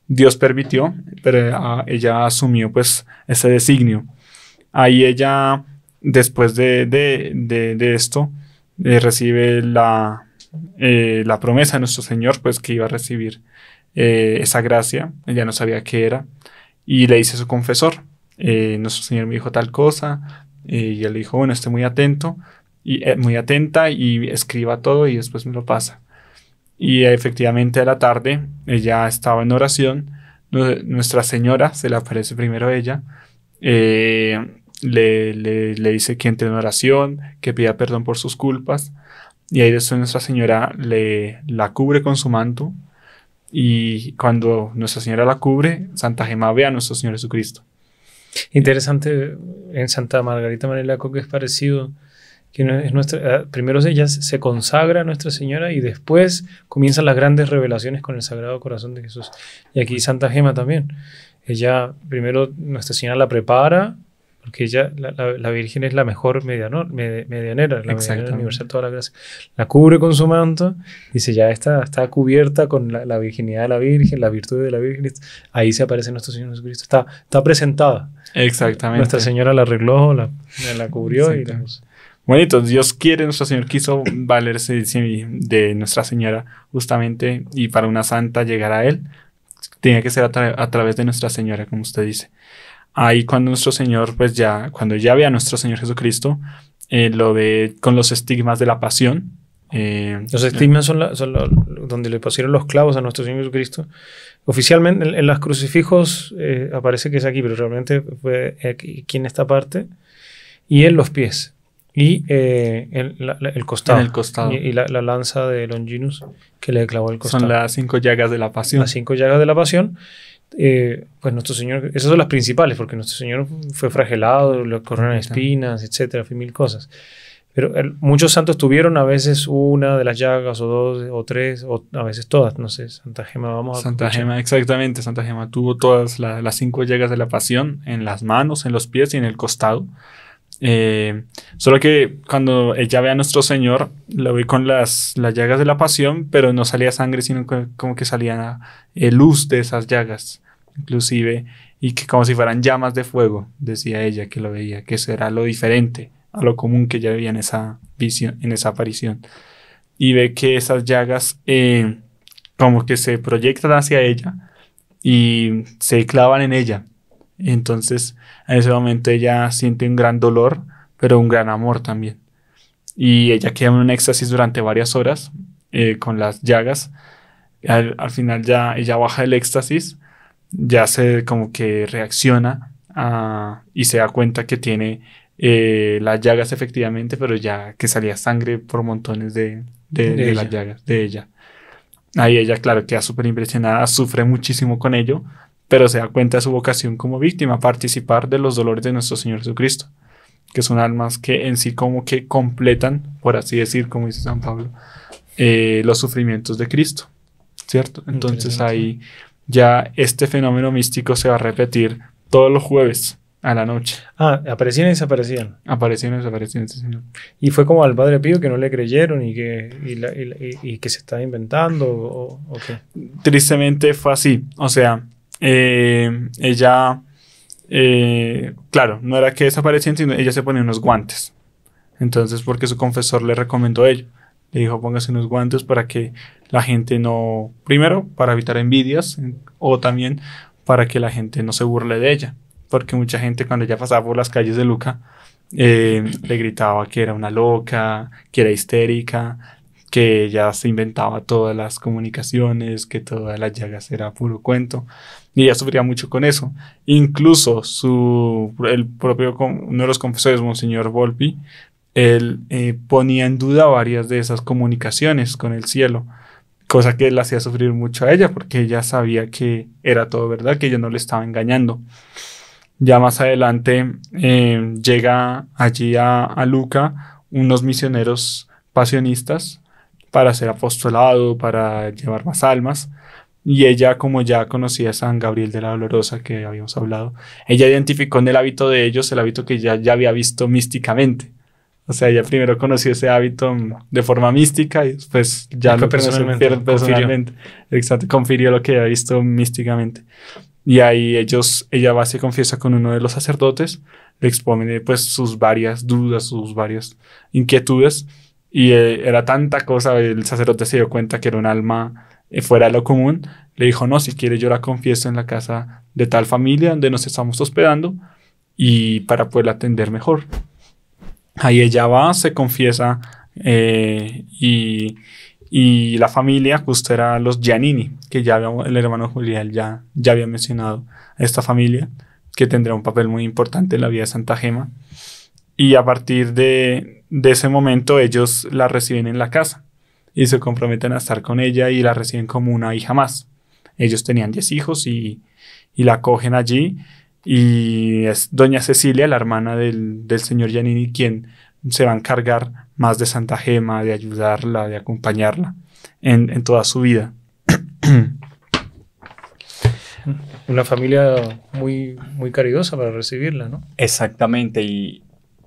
Dios permitió, pero ah, ella asumió pues ese designio. Ahí ella, después de, de, de, esto, eh, recibe la, eh, la promesa de nuestro Señor, pues que iba a recibir eh, esa gracia. Ella no sabía qué era. Y le dice a su confesor, eh, nuestro Señor me dijo tal cosa, eh, y él le dijo, bueno, esté muy atento, y, eh, muy atenta y escriba todo y después me lo pasa. Y efectivamente a la tarde, ella estaba en oración, Nuestra Señora, se le aparece primero ella, le, dice que entre en oración, que pida perdón por sus culpas, y ahí después Nuestra Señora le, la cubre con su manto, y cuando Nuestra Señora la cubre, Santa Gema ve a nuestro Señor Jesucristo. Interesante, en Santa Margarita María que es parecido. Que es nuestra, ah, primero ella se consagra a Nuestra Señora y después comienzan las grandes revelaciones con el Sagrado Corazón de Jesús. Y aquí Santa Gema también. Ella primero Nuestra Señora la prepara porque ella, la, Virgen es la mejor medianera, la medianera universal, toda la gracia. La cubre con su manto, dice, ya está, está cubierta con la, virginidad de la Virgen, la virtud de la Virgen, ahí se aparece nuestro Señor Jesucristo, está, está presentada. Exactamente. Nuestra Señora la arregló, la, la cubrió y la Bonito, Dios quiere, nuestro Señor quiso valerse de Nuestra Señora justamente y para una santa llegar a Él, tenía que ser a través de Nuestra Señora, como usted dice ahí cuando nuestro Señor, pues ya, cuando ya ve a nuestro Señor Jesucristo, eh, lo ve con los estigmas de la pasión. Eh, los estigmas son, donde le pusieron los clavos a nuestro Señor Jesucristo. Oficialmente en, los las crucifijos eh, aparece que es aquí, pero realmente fue aquí, en esta parte y en los pies y eh, el, costado. En el costado. Y, la, la, lanza de Longinus que le clavó el costado. Son las cinco llagas de la pasión. Las cinco llagas de la pasión. Eh, pues nuestro Señor, esas son las principales, porque nuestro Señor fue fragelado, le corrieron espinas, etcétera, fue mil cosas. Pero muchos santos tuvieron a veces una de las llagas, o dos, o tres, o a veces todas, no sé, Santa Gema, vamos Santa a Santa Gema, exactamente, Santa Gema tuvo todas las cinco llagas de la pasión en las manos, en los pies y en el costado. Eh, solo que cuando ella ve a nuestro Señor, lo ve con las, las llagas de la pasión, pero no salía sangre, sino como que salía eh, luz de esas llagas, inclusive, y que como si fueran llamas de fuego, decía ella que lo veía, que eso era lo diferente a lo común que ella veía en esa visión, en esa aparición. Y ve que esas llagas eh, como que se proyectan hacia ella y se clavan en ella entonces, en ese momento ella siente un gran dolor, pero un gran amor también. Y ella queda en un éxtasis durante varias horas eh, con las llagas. Al, final ya ella baja el éxtasis, ya se como que reacciona ah, y se da cuenta que tiene eh, las llagas efectivamente, pero ya que salía sangre por montones de, de las llagas de ella. Ahí ella, claro, queda súper impresionada, sufre muchísimo con ello, pero se da cuenta de su vocación como víctima, participar de los dolores de nuestro Señor Jesucristo, que son almas que en sí como que completan, por así decir, como dice San Pablo, eh, los sufrimientos de Cristo, ¿cierto? Entonces ahí ya este fenómeno místico se va a repetir todos los jueves a la noche. Ah, aparecían y desaparecían. Aparecían y desaparecían, sí, este señor. Y fue como al padre Pío que no le creyeron y que, y que se estaba inventando o qué? Tristemente fue así. O sea, eh, ella, eh, claro, no era que desapareciera, sino ella se ponía unos guantes. Entonces, porque su confesor le recomendó ello. Le dijo, póngase unos guantes para que la gente no, primero, para evitar envidias, o también para que la gente no se burle de ella. Porque mucha gente cuando ella pasaba por las calles de Luca, eh, le gritaba que era una loca, que era histérica, que ella se inventaba todas las comunicaciones, que todas las llagas era puro cuento. Y ella sufría mucho con eso. Incluso su, el propio, uno de los confesores, Monseñor Volpi, él eh, ponía en duda varias de esas comunicaciones con el cielo, cosa que él hacía sufrir mucho a ella porque ella sabía que era todo verdad, que ella no le estaba engañando. Ya más adelante eh, llega allí a, a Luca unos misioneros pasionistas para ser apostolado, para llevar más almas. Y ella, como ya conocía a San Gabriel de la Dolorosa que habíamos hablado, ella identificó en el hábito de ellos el hábito que ya, ya había visto místicamente. O sea, ella primero conoció ese hábito mm, de forma mística y después ya lo personalmente, personalmente. Exacto, confirió lo que había visto místicamente. Y ahí ellos, ella va, se confiesa con uno de los sacerdotes, le expone pues sus varias dudas, sus varias inquietudes. Y eh, era tanta cosa, el sacerdote se dio cuenta que era un alma eh, fuera de lo común, le dijo, no, si quiere yo la confieso en la casa de tal familia donde nos estamos hospedando y para poderla atender mejor. Ahí ella va, se confiesa eh, y, y, la familia justo era los Giannini, que ya el hermano Julián ya, ya había mencionado esta familia, que tendrá un papel muy importante en la vida de Santa Gema. Y a partir de, de ese momento ellos la reciben en la casa y se comprometen a estar con ella y la reciben como una hija más. Ellos tenían 10 hijos y, la cogen allí y es doña Cecilia, la hermana del, señor Giannini, quien se va a encargar más de Santa Gema, de ayudarla, de acompañarla en, toda su vida. Una familia muy, muy caridosa para recibirla, ¿no? Exactamente, y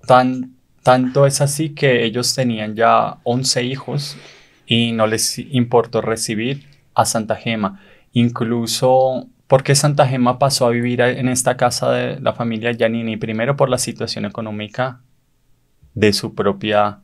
tan, tanto es así que ellos tenían ya 11 hijos y no les importó recibir a Santa Gema. Incluso porque Santa Gema pasó a vivir en esta casa de la familia Yanini primero por la situación económica de su propia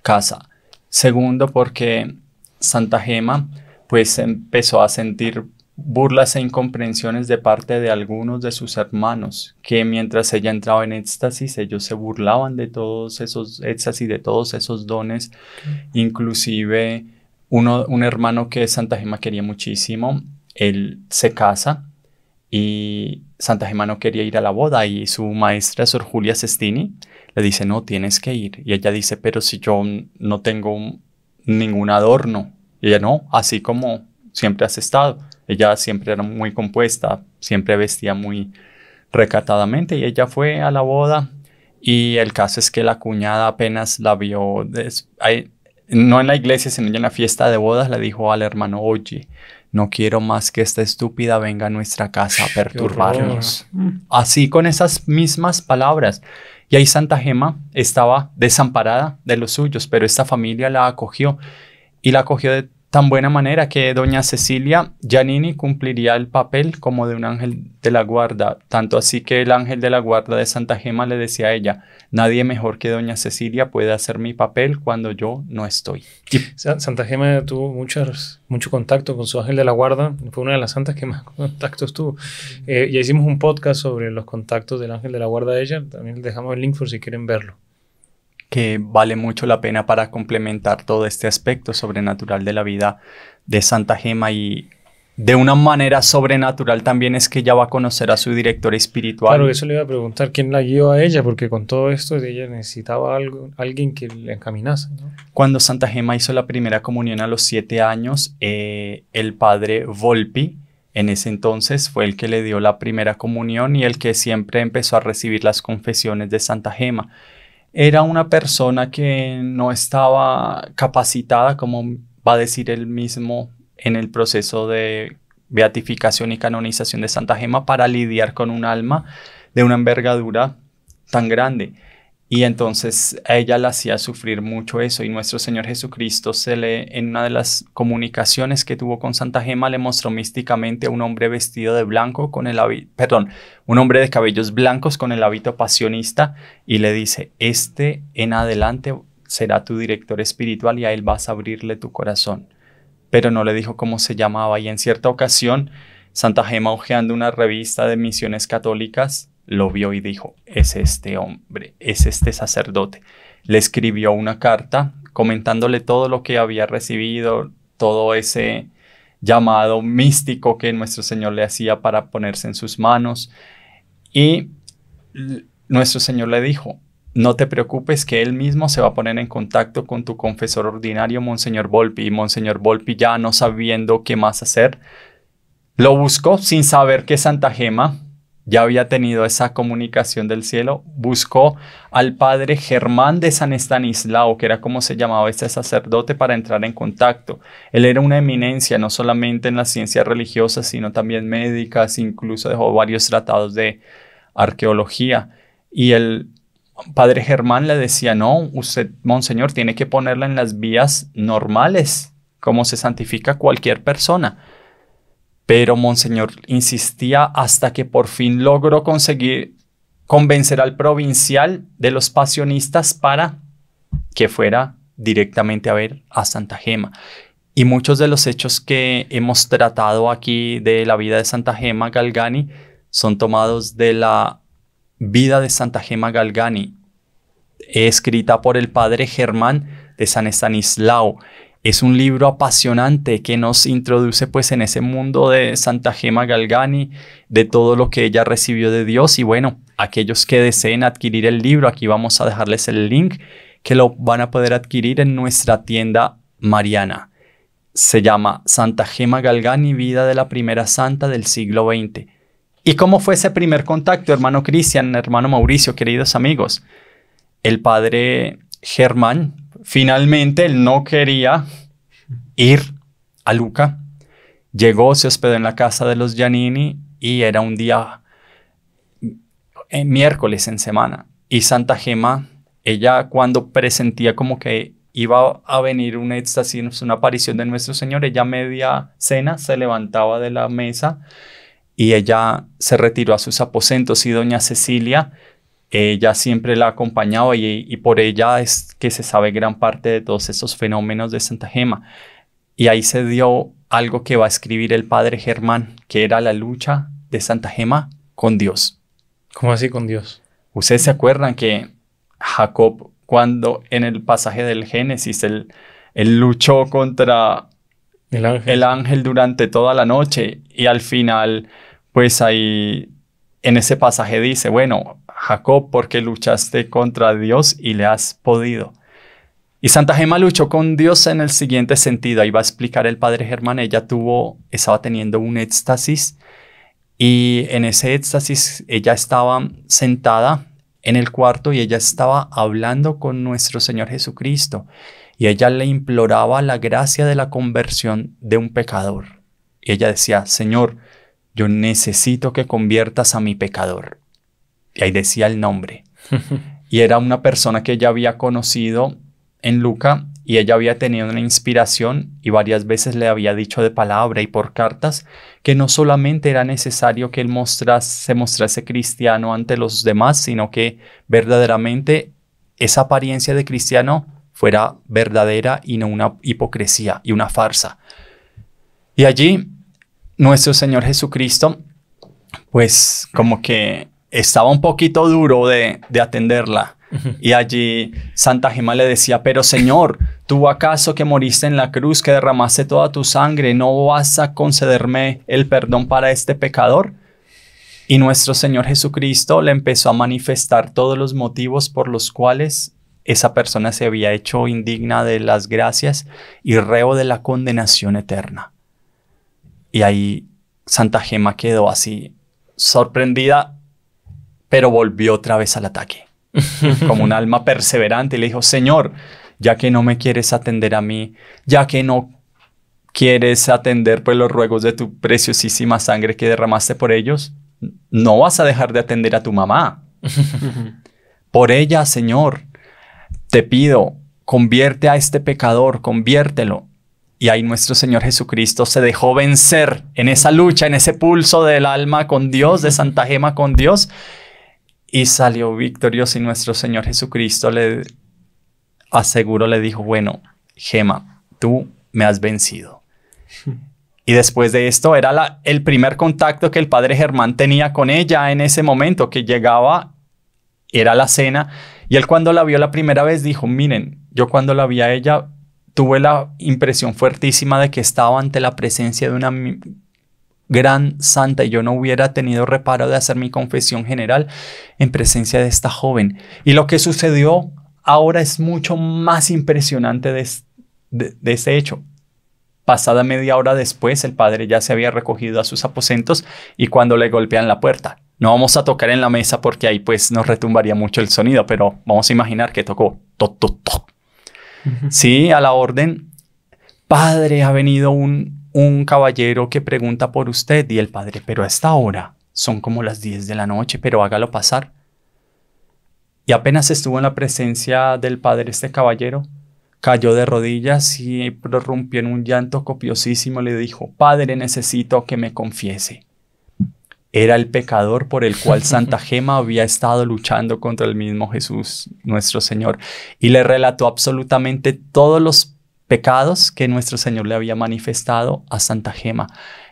casa. Segundo, porque Santa Gema pues empezó a sentir burlas e incomprensiones de parte de algunos de sus hermanos, que mientras ella entraba en éxtasis, ellos se burlaban de todos esos éxtasis, de todos esos dones, inclusive uno, un hermano que Santa Gema quería muchísimo, él se casa y Santa Gema no quería ir a la boda y su maestra, Sor Julia Cestini, le dice, no, tienes que ir. Y ella dice, pero si yo no tengo ningún adorno. Y ella, no, así como siempre has estado. Ella siempre era muy compuesta, siempre vestía muy recatadamente y ella fue a la boda y el caso es que la cuñada apenas la vio, no en la iglesia, sino en la fiesta de bodas, le dijo al hermano, oye, no quiero más que esta estúpida venga a nuestra casa a perturbarnos. Así con esas mismas palabras. Y ahí Santa Gema estaba desamparada de los suyos, pero esta familia la acogió y la acogió de tan buena manera que doña Cecilia Giannini cumpliría el papel como de un ángel de la guarda, tanto así que el ángel de la guarda de Santa Gema le decía a ella, nadie mejor que doña Cecilia puede hacer mi papel cuando yo no estoy. Santa Gema tuvo mucho contacto con su ángel de la guarda, fue una de las santas que más contactos tuvo. Eh, ya hicimos un podcast sobre los contactos del ángel de la guarda de ella, también les dejamos el link por si quieren verlo que vale mucho la pena para complementar todo este aspecto sobrenatural de la vida de Santa Gema y de una manera sobrenatural también es que ya va a conocer a su director espiritual. Claro, eso le iba a preguntar quién la guió a ella, porque con todo esto ella necesitaba algo, alguien que le encaminase. Cuando Santa Gema hizo la primera comunión a los siete años, eh, el padre Volpi, en ese entonces, fue el que le dio la primera comunión y el que siempre empezó a recibir las confesiones de Santa Gema era una persona que no estaba capacitada, como va a decir él mismo en el proceso de beatificación y canonización de Santa Gema, para lidiar con un alma de una envergadura tan grande. Y entonces a ella la hacía sufrir mucho eso y nuestro Señor Jesucristo se le, en una de las comunicaciones que tuvo con Santa Gema le mostró místicamente a un hombre vestido de blanco con el hábito, perdón, un hombre de cabellos blancos con el hábito pasionista y le dice, este en adelante será tu director espiritual y a él vas a abrirle tu corazón. Pero no le dijo cómo se llamaba y en cierta ocasión Santa Gema hojeando una revista de misiones católicas lo vio y dijo, es este hombre, es este sacerdote. Le escribió una carta comentándole todo lo que había recibido, todo ese llamado místico que nuestro Señor le hacía para ponerse en sus manos. Y nuestro Señor le dijo, no te preocupes que él mismo se va a poner en contacto con tu confesor ordinario, Monseñor Volpi. Y Monseñor Volpi, ya no sabiendo qué más hacer, lo buscó sin saber que Santa Gema ya había tenido esa comunicación del cielo, buscó al padre Germán de San Estanislao, que era como se llamaba este sacerdote, para entrar en contacto. Él era una eminencia, no solamente en las ciencias religiosas, sino también médicas, incluso dejó varios tratados de arqueología. Y el padre Germán le decía, no, usted, monseñor, tiene que ponerla en las vías normales, como se santifica cualquier persona. Pero Monseñor insistía hasta que por fin logró conseguir convencer al provincial de los pasionistas para que fuera directamente a ver a Santa Gema. Y muchos de los hechos que hemos tratado aquí de la vida de Santa Gema Galgani son tomados de la vida de Santa Gema Galgani, escrita por el padre Germán de San Estanislao. Es un libro apasionante que nos introduce pues en ese mundo de Santa Gema Galgani, de todo lo que ella recibió de Dios y bueno, aquellos que deseen adquirir el libro, aquí vamos a dejarles el link que lo van a poder adquirir en nuestra tienda Mariana. Se llama Santa Gema Galgani, vida de la primera santa del siglo XX. ¿Y cómo fue ese primer contacto, hermano Cristian, hermano Mauricio, queridos amigos? El padre Germán Finalmente, él no quería ir a Luca. Llegó, se hospedó en la casa de los Giannini y era un día eh, miércoles en semana. Y Santa Gema, ella cuando presentía como que iba a venir un éxtasis, una aparición de nuestro Señor, ella media cena se levantaba de la mesa y ella se retiró a sus aposentos y doña Cecilia ella siempre la ha acompañado y, por ella es que se sabe gran parte de todos esos fenómenos de Santa Gema. Y ahí se dio algo que va a escribir el padre Germán, que era la lucha de Santa Gema con Dios. ¿Cómo así con Dios? Ustedes se acuerdan que Jacob, cuando en el pasaje del Génesis, él, luchó contra el el ángel. durante toda la noche y al final, pues ahí en ese pasaje dice, bueno, Jacob, porque luchaste contra Dios y le has podido. Y Santa Gema luchó con Dios en el siguiente sentido. Ahí va a explicar el padre Germán. Ella tuvo, estaba teniendo un éxtasis y en ese éxtasis ella estaba sentada en el cuarto y ella estaba hablando con nuestro Señor Jesucristo y ella le imploraba la gracia de la conversión de un pecador. Y ella decía, Señor, yo necesito que conviertas a mi pecador y ahí decía el nombre. y era una persona que ella había conocido en Luca y ella había tenido una inspiración y varias veces le había dicho de palabra y por cartas que no solamente era necesario que él mostrase, se mostrase cristiano ante los demás, sino que verdaderamente esa apariencia de cristiano fuera verdadera y no una hipocresía y una farsa. Y allí nuestro Señor Jesucristo, pues como que estaba un poquito duro de, atenderla. Y allí Santa Gema le decía, pero Señor, ¿tú acaso que moriste en la cruz, que derramaste toda tu sangre, no vas a concederme el perdón para este pecador? Y nuestro Señor Jesucristo le empezó a manifestar todos los motivos por los cuales esa persona se había hecho indigna de las gracias y reo de la condenación eterna. Y ahí Santa Gema quedó así sorprendida pero volvió otra vez al ataque, como un alma perseverante, y le dijo, Señor, ya que no me quieres atender a mí, ya que no quieres atender pues los ruegos de tu preciosísima sangre que derramaste por ellos, no vas a dejar de atender a tu mamá. por ella, Señor, te pido, convierte a este pecador, conviértelo. Y ahí nuestro Señor Jesucristo se dejó vencer en esa lucha, en ese pulso del alma con Dios, de Santa Gema con Dios, y salió victorioso y nuestro Señor Jesucristo le aseguró, le dijo, bueno, Gema, tú me has vencido. Y después de esto era la, el primer contacto que el padre Germán tenía con ella en ese momento que llegaba, era la cena, y él cuando la vio la primera vez dijo, miren, yo cuando la vi a ella tuve la impresión fuertísima de que estaba ante la presencia de una gran santa y yo no hubiera tenido reparo de hacer mi confesión general en presencia de esta joven. Y lo que sucedió ahora es mucho más impresionante de, de, hecho. Pasada media hora después, el padre ya se había recogido a sus aposentos y cuando le golpean la puerta. No vamos a tocar en la mesa porque ahí pues nos retumbaría mucho el sonido, pero vamos a imaginar que tocó. to to to Sí, a la orden. Padre, ha venido un un caballero que pregunta por usted y el padre, pero a esta hora son como las 10 de la noche, pero hágalo pasar. Y apenas estuvo en la presencia del padre este caballero, cayó de rodillas y prorrumpió en un llanto copiosísimo, le dijo, Padre, necesito que me confiese. Era el pecador por el cual Santa Gema había estado luchando contra el mismo Jesús, nuestro Señor, y le relató absolutamente todos los pecados que nuestro Señor le había manifestado a Santa Gema.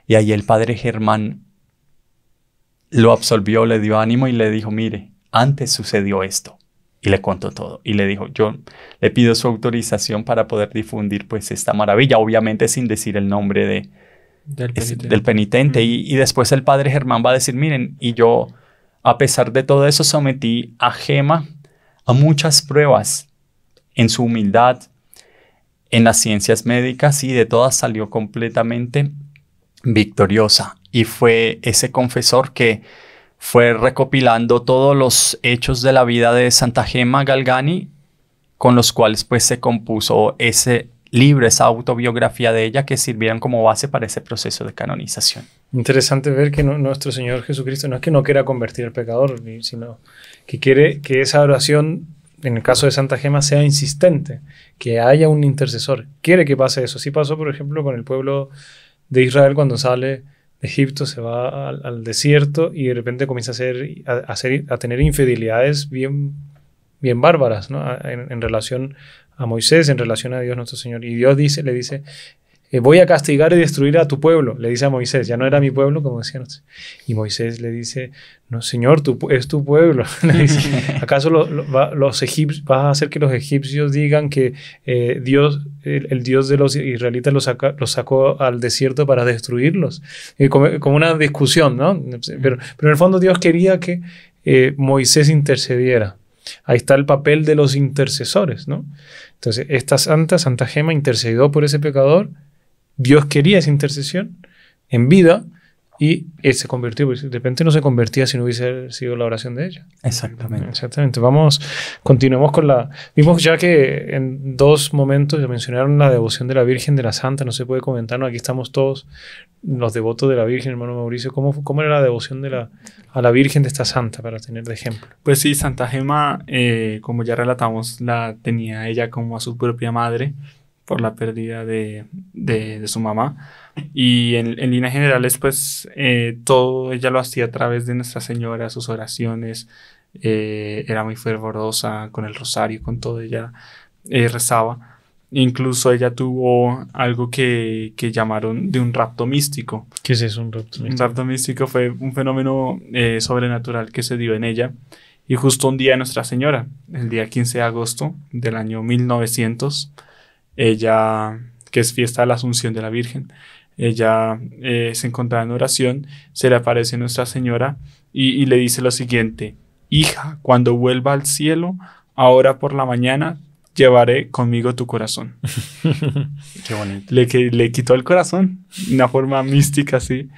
Y ahí el padre Germán lo absolvió, le dio ánimo y le dijo, mire, antes sucedió esto. Y le contó todo. Y le dijo, yo le pido su autorización para poder difundir pues esta maravilla, obviamente sin decir el nombre de, del penitente. y, después el padre Germán va a decir, miren, y yo, a pesar de todo eso, sometí a Gema a muchas pruebas en su humildad, en las ciencias médicas y de todas salió completamente victoriosa. Y fue ese confesor que fue recopilando todos los hechos de la vida de Santa Gema Galgani, con los cuales pues se compuso ese libro, esa autobiografía de ella que sirvieron como base para ese proceso de canonización. Interesante ver que nuestro Señor Jesucristo no es que no quiera convertir al pecador, sino que quiere que esa oración en el caso de Santa Gema, sea insistente, que haya un intercesor. Quiere que pase eso. Así pasó, por ejemplo, con el pueblo de Israel cuando sale de Egipto, se va al, desierto y de repente comienza a, hacer, a, tener infidelidades bien, bien bárbaras ¿no? en, relación a Moisés, en relación a Dios nuestro Señor. Y Dios dice, le dice, eh, voy a castigar y destruir a tu pueblo, le dice a Moisés, ya no era mi pueblo, como decían Y Moisés le dice, no, Señor, tu, es tu pueblo. ¿acaso los vas a hacer que los egipcios digan que eh, Dios, el, Dios de los israelitas los, saca, sacó al desierto para destruirlos? como, una discusión, ¿no? Pero, pero, en el fondo Dios quería que eh, Moisés intercediera. Ahí está el papel de los intercesores, ¿no? Entonces, esta santa, Santa Gema, intercedió por ese pecador Dios quería esa intercesión en vida y él se convirtió, pues, de repente no se convertía si no hubiese sido la oración de ella. Exactamente. Exactamente. Vamos, continuemos con la... Vimos ya que en dos momentos ya mencionaron la devoción de la Virgen, de la Santa, no se puede comentar no aquí estamos todos los devotos de la Virgen, hermano Mauricio, ¿cómo, cómo era la devoción de la, a la Virgen de esta Santa para tener de ejemplo? Pues sí, Santa Gema, eh, como ya relatamos, la tenía ella como a su propia madre por la pérdida de, de, su mamá. Y en, líneas generales, pues eh, todo ella lo hacía a través de Nuestra Señora, sus oraciones, eh, era muy fervorosa con el rosario, con todo ella eh, rezaba. Incluso ella tuvo algo que, que, llamaron de un rapto místico. ¿Qué es eso, un rapto místico? Un rapto místico fue un fenómeno sobrenatural que se dio en ella. Y justo un día Nuestra Señora, el día 15 de agosto del año 1900, ella, que es fiesta de la Asunción de la Virgen, ella eh, se encontraba en oración, se le aparece Nuestra Señora y, le dice lo siguiente, hija, cuando vuelva al cielo, ahora por la mañana llevaré conmigo tu corazón. Qué bonito. Le, le quitó el corazón, una forma mística así.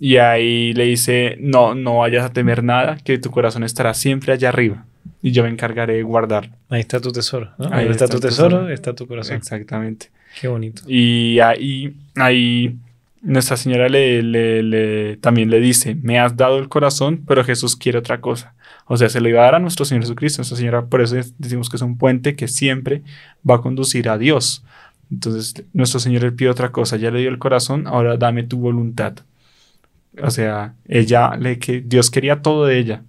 Y ahí le dice, no, no vayas a temer nada, que tu corazón estará siempre allá arriba y yo me encargaré de guardar. Ahí está tu tesoro, Ahí, está, tu tesoro, está tu corazón. Exactamente. Qué bonito. Y ahí, ahí Nuestra Señora le, le, también le dice, me has dado el corazón, pero Jesús quiere otra cosa. O sea, se le iba a dar a nuestro Señor Jesucristo. Nuestra Señora, por eso decimos que es un puente que siempre va a conducir a Dios. Entonces, nuestro Señor le pide otra cosa, ya le dio el corazón, ahora dame tu voluntad. O sea, ella, le, que Dios quería todo de ella,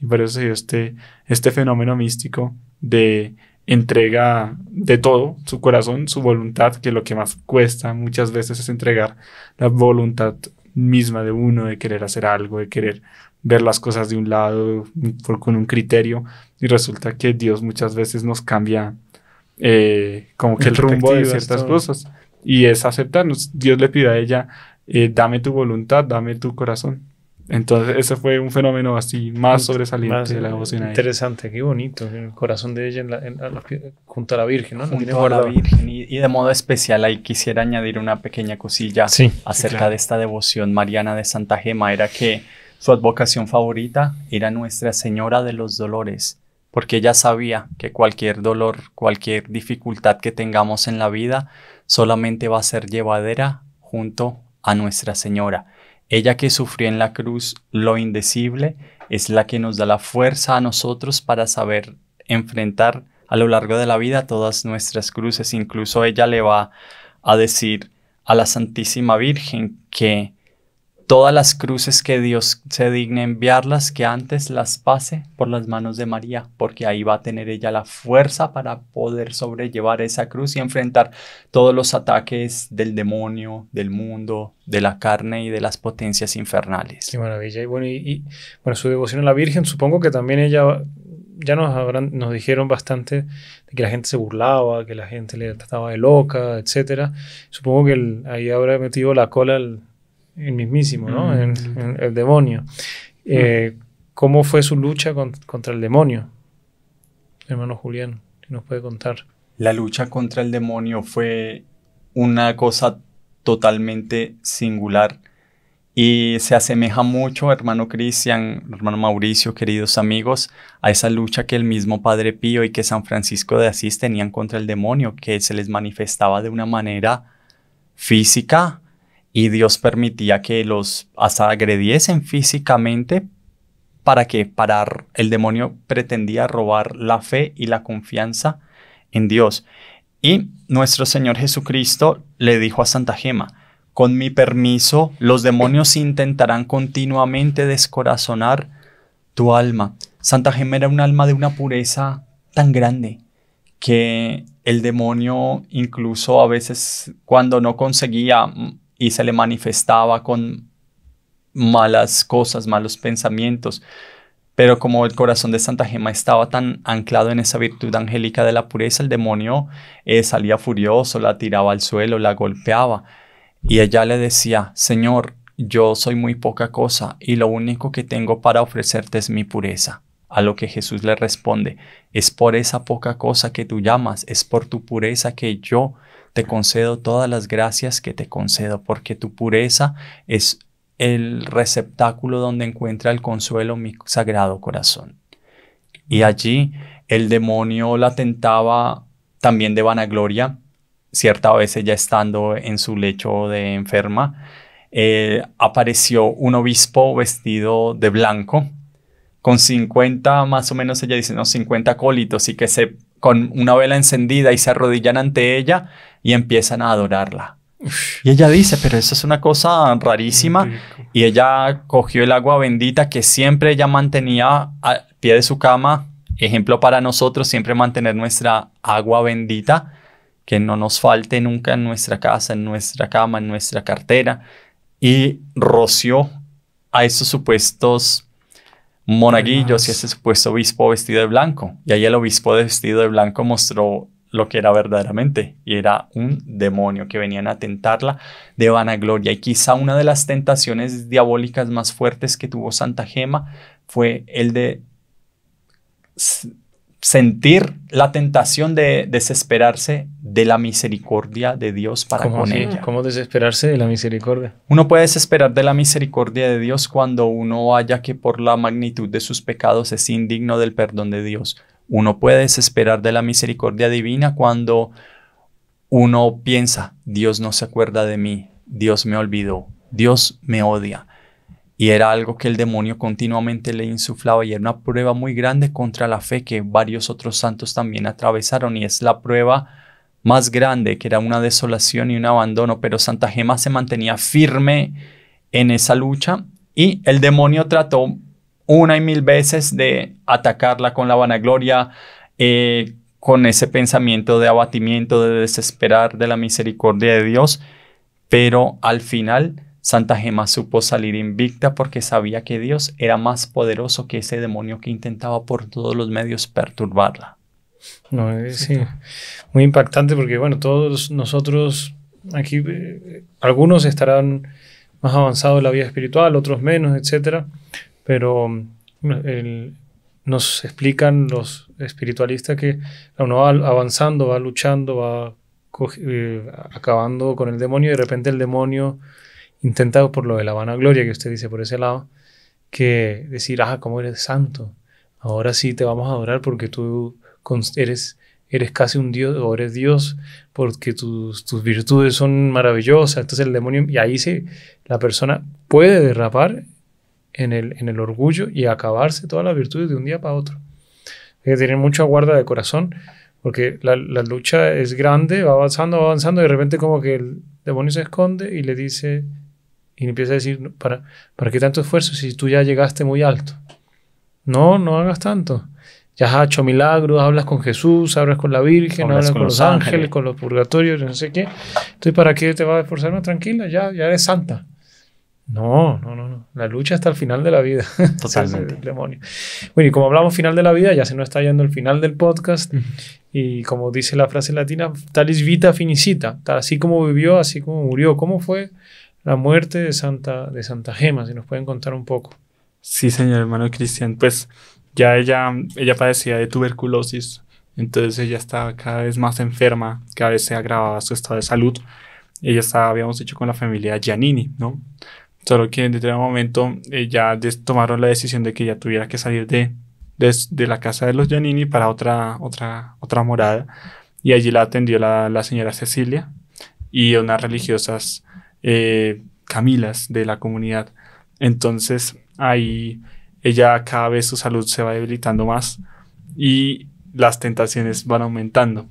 y por eso este, este fenómeno místico de entrega de todo, su corazón, su voluntad, que lo que más cuesta muchas veces es entregar la voluntad misma de uno, de querer hacer algo, de querer ver las cosas de un lado por, con un criterio y resulta que Dios muchas veces nos cambia eh, como que el rumbo de ciertas cosas y es aceptarnos. Dios le pide a ella, eh, dame tu voluntad, dame tu corazón. Entonces, ese fue un fenómeno así más sobresaliente de la devoción Interesante, qué bonito. El corazón de ella junto a la Virgen, ¿no? Junto a la Virgen. Y, de modo especial, ahí quisiera añadir una pequeña cosilla acerca de esta devoción mariana de Santa Gema. Era que su advocación favorita era Nuestra Señora de los Dolores, porque ella sabía que cualquier dolor, cualquier dificultad que tengamos en la vida, solamente va a ser llevadera junto a Nuestra Señora ella que sufrió en la cruz lo indecible es la que nos da la fuerza a nosotros para saber enfrentar a lo largo de la vida todas nuestras cruces. Incluso ella le va a decir a la Santísima Virgen que todas las cruces que Dios se digne enviarlas, que antes las pase por las manos de María, porque ahí va a tener ella la fuerza para poder sobrellevar esa cruz y enfrentar todos los ataques del demonio, del mundo, de la carne y de las potencias infernales. Qué maravilla. Y bueno, y, bueno, su devoción a la Virgen, supongo que también ella ya nos, dijeron bastante de que la gente se burlaba, que la gente le trataba de loca, etc. Supongo que ahí habrá metido la cola el, el mismísimo, ¿no? Mm. El, demonio. Mm. Eh, ¿Cómo fue su lucha contra el demonio? Hermano Julián, si nos puede contar. La lucha contra el demonio fue una cosa totalmente singular y se asemeja mucho, hermano Cristian, hermano Mauricio, queridos amigos, a esa lucha que el mismo Padre Pío y que San Francisco de Asís tenían contra el demonio, que se les manifestaba de una manera física, y Dios permitía que los hasta agrediesen físicamente para que parar el demonio pretendía robar la fe y la confianza en Dios. Y nuestro Señor Jesucristo le dijo a Santa Gema, con mi permiso, los demonios intentarán continuamente descorazonar tu alma. Santa Gema era un alma de una pureza tan grande que el demonio incluso a veces cuando no conseguía y se le manifestaba con malas cosas, malos pensamientos. Pero como el corazón de Santa Gema estaba tan anclado en esa virtud angélica de la pureza, el demonio eh, salía furioso, la tiraba al suelo, la golpeaba. Y ella le decía, Señor, yo soy muy poca cosa y lo único que tengo para ofrecerte es mi pureza. A lo que Jesús le responde, es por esa poca cosa que tú llamas, es por tu pureza que yo te concedo todas las gracias que te concedo, porque tu pureza es el receptáculo donde encuentra el consuelo mi sagrado corazón. Y allí el demonio la tentaba también de vanagloria, cierta vez ella estando en su lecho de enferma, eh, apareció un obispo vestido de blanco, con 50, más o menos ella dice, no, 50 colitos y que se con una vela encendida y se arrodillan ante ella y empiezan a adorarla. Y ella dice, pero eso es una cosa rarísima. Y ella cogió el agua bendita que siempre ella mantenía al pie de su cama. Ejemplo para nosotros, siempre mantener nuestra agua bendita, que no nos falte nunca en nuestra casa, en nuestra cama, en nuestra cartera. Y roció a esos supuestos Monaguillo si y ese supuesto obispo vestido de blanco. Y ahí el obispo vestido de blanco mostró lo que era verdaderamente y era un demonio que venían a tentarla de vanagloria. Y quizá una de las tentaciones diabólicas más fuertes que tuvo Santa Gema fue el de sentir la tentación de desesperarse de la misericordia de Dios para con ella. ¿Cómo desesperarse de la misericordia? Uno puede desesperar de la misericordia de Dios cuando uno haya que por la magnitud de sus pecados es indigno del perdón de Dios. Uno puede desesperar de la misericordia divina cuando uno piensa, Dios no se acuerda de mí, Dios me olvidó, Dios me odia. Y era algo que el demonio continuamente le insuflaba y era una prueba muy grande contra la fe que varios otros santos también atravesaron y es la prueba más grande, que era una desolación y un abandono, pero Santa Gema se mantenía firme en esa lucha y el demonio trató una y mil veces de atacarla con la vanagloria, eh, con ese pensamiento de abatimiento, de desesperar de la misericordia de Dios, pero al final Santa Gema supo salir invicta porque sabía que Dios era más poderoso que ese demonio que intentaba por todos los medios perturbarla. No, es eh, muy impactante porque, bueno, todos nosotros aquí, eh, algunos estarán más avanzados en la vida espiritual, otros menos, etcétera, pero nos explican los espiritualistas que uno va avanzando, va luchando, va eh, acabando con el demonio y de repente el demonio intentado por lo de la vanagloria que usted dice por ese lado, que decir, ah, como eres santo, ahora sí te vamos a adorar porque tú eres, eres casi un Dios o eres Dios, porque tus, virtudes son maravillosas, entonces el demonio, y ahí sí, la persona puede derrapar en el, en el orgullo y acabarse todas las virtudes de un día para otro. Hay que tener mucha guarda de corazón, porque la, la, lucha es grande, va avanzando, va avanzando, y de repente como que el demonio se esconde y le dice, y empieza a decir, ¿para, ¿para qué tanto esfuerzo si tú ya llegaste muy alto? No, no hagas tanto. Ya has hecho milagros, hablas con Jesús, hablas con la Virgen, hablas, con, los ángeles, con los purgatorios, no sé qué. Entonces, ¿para qué te vas a esforzar? más tranquila, ya, ya eres santa. No, no, no, no. La lucha hasta el final de la vida. Totalmente. demonio. Bueno, y como hablamos final de la vida, ya se nos está yendo el final del podcast. Y como dice la frase latina, talis vita finicita. Así como vivió, así como murió. ¿Cómo fue? la muerte de Santa, de Santa Gema, si nos pueden contar un poco. Sí, señor hermano Cristian, pues ya ella, ella padecía de tuberculosis, entonces ella estaba cada vez más enferma, cada vez se agravaba su estado de salud. Ella estaba, habíamos dicho, con la familia Giannini, ¿no? Solo que en determinado momento ella eh, tomaron la decisión de que ella tuviera que salir de, de, la casa de los Giannini para otra, otra, otra morada. Y allí la atendió la señora Cecilia y unas religiosas eh, Camilas de la comunidad. Entonces ahí ella cada vez su salud se va debilitando más y las tentaciones van aumentando.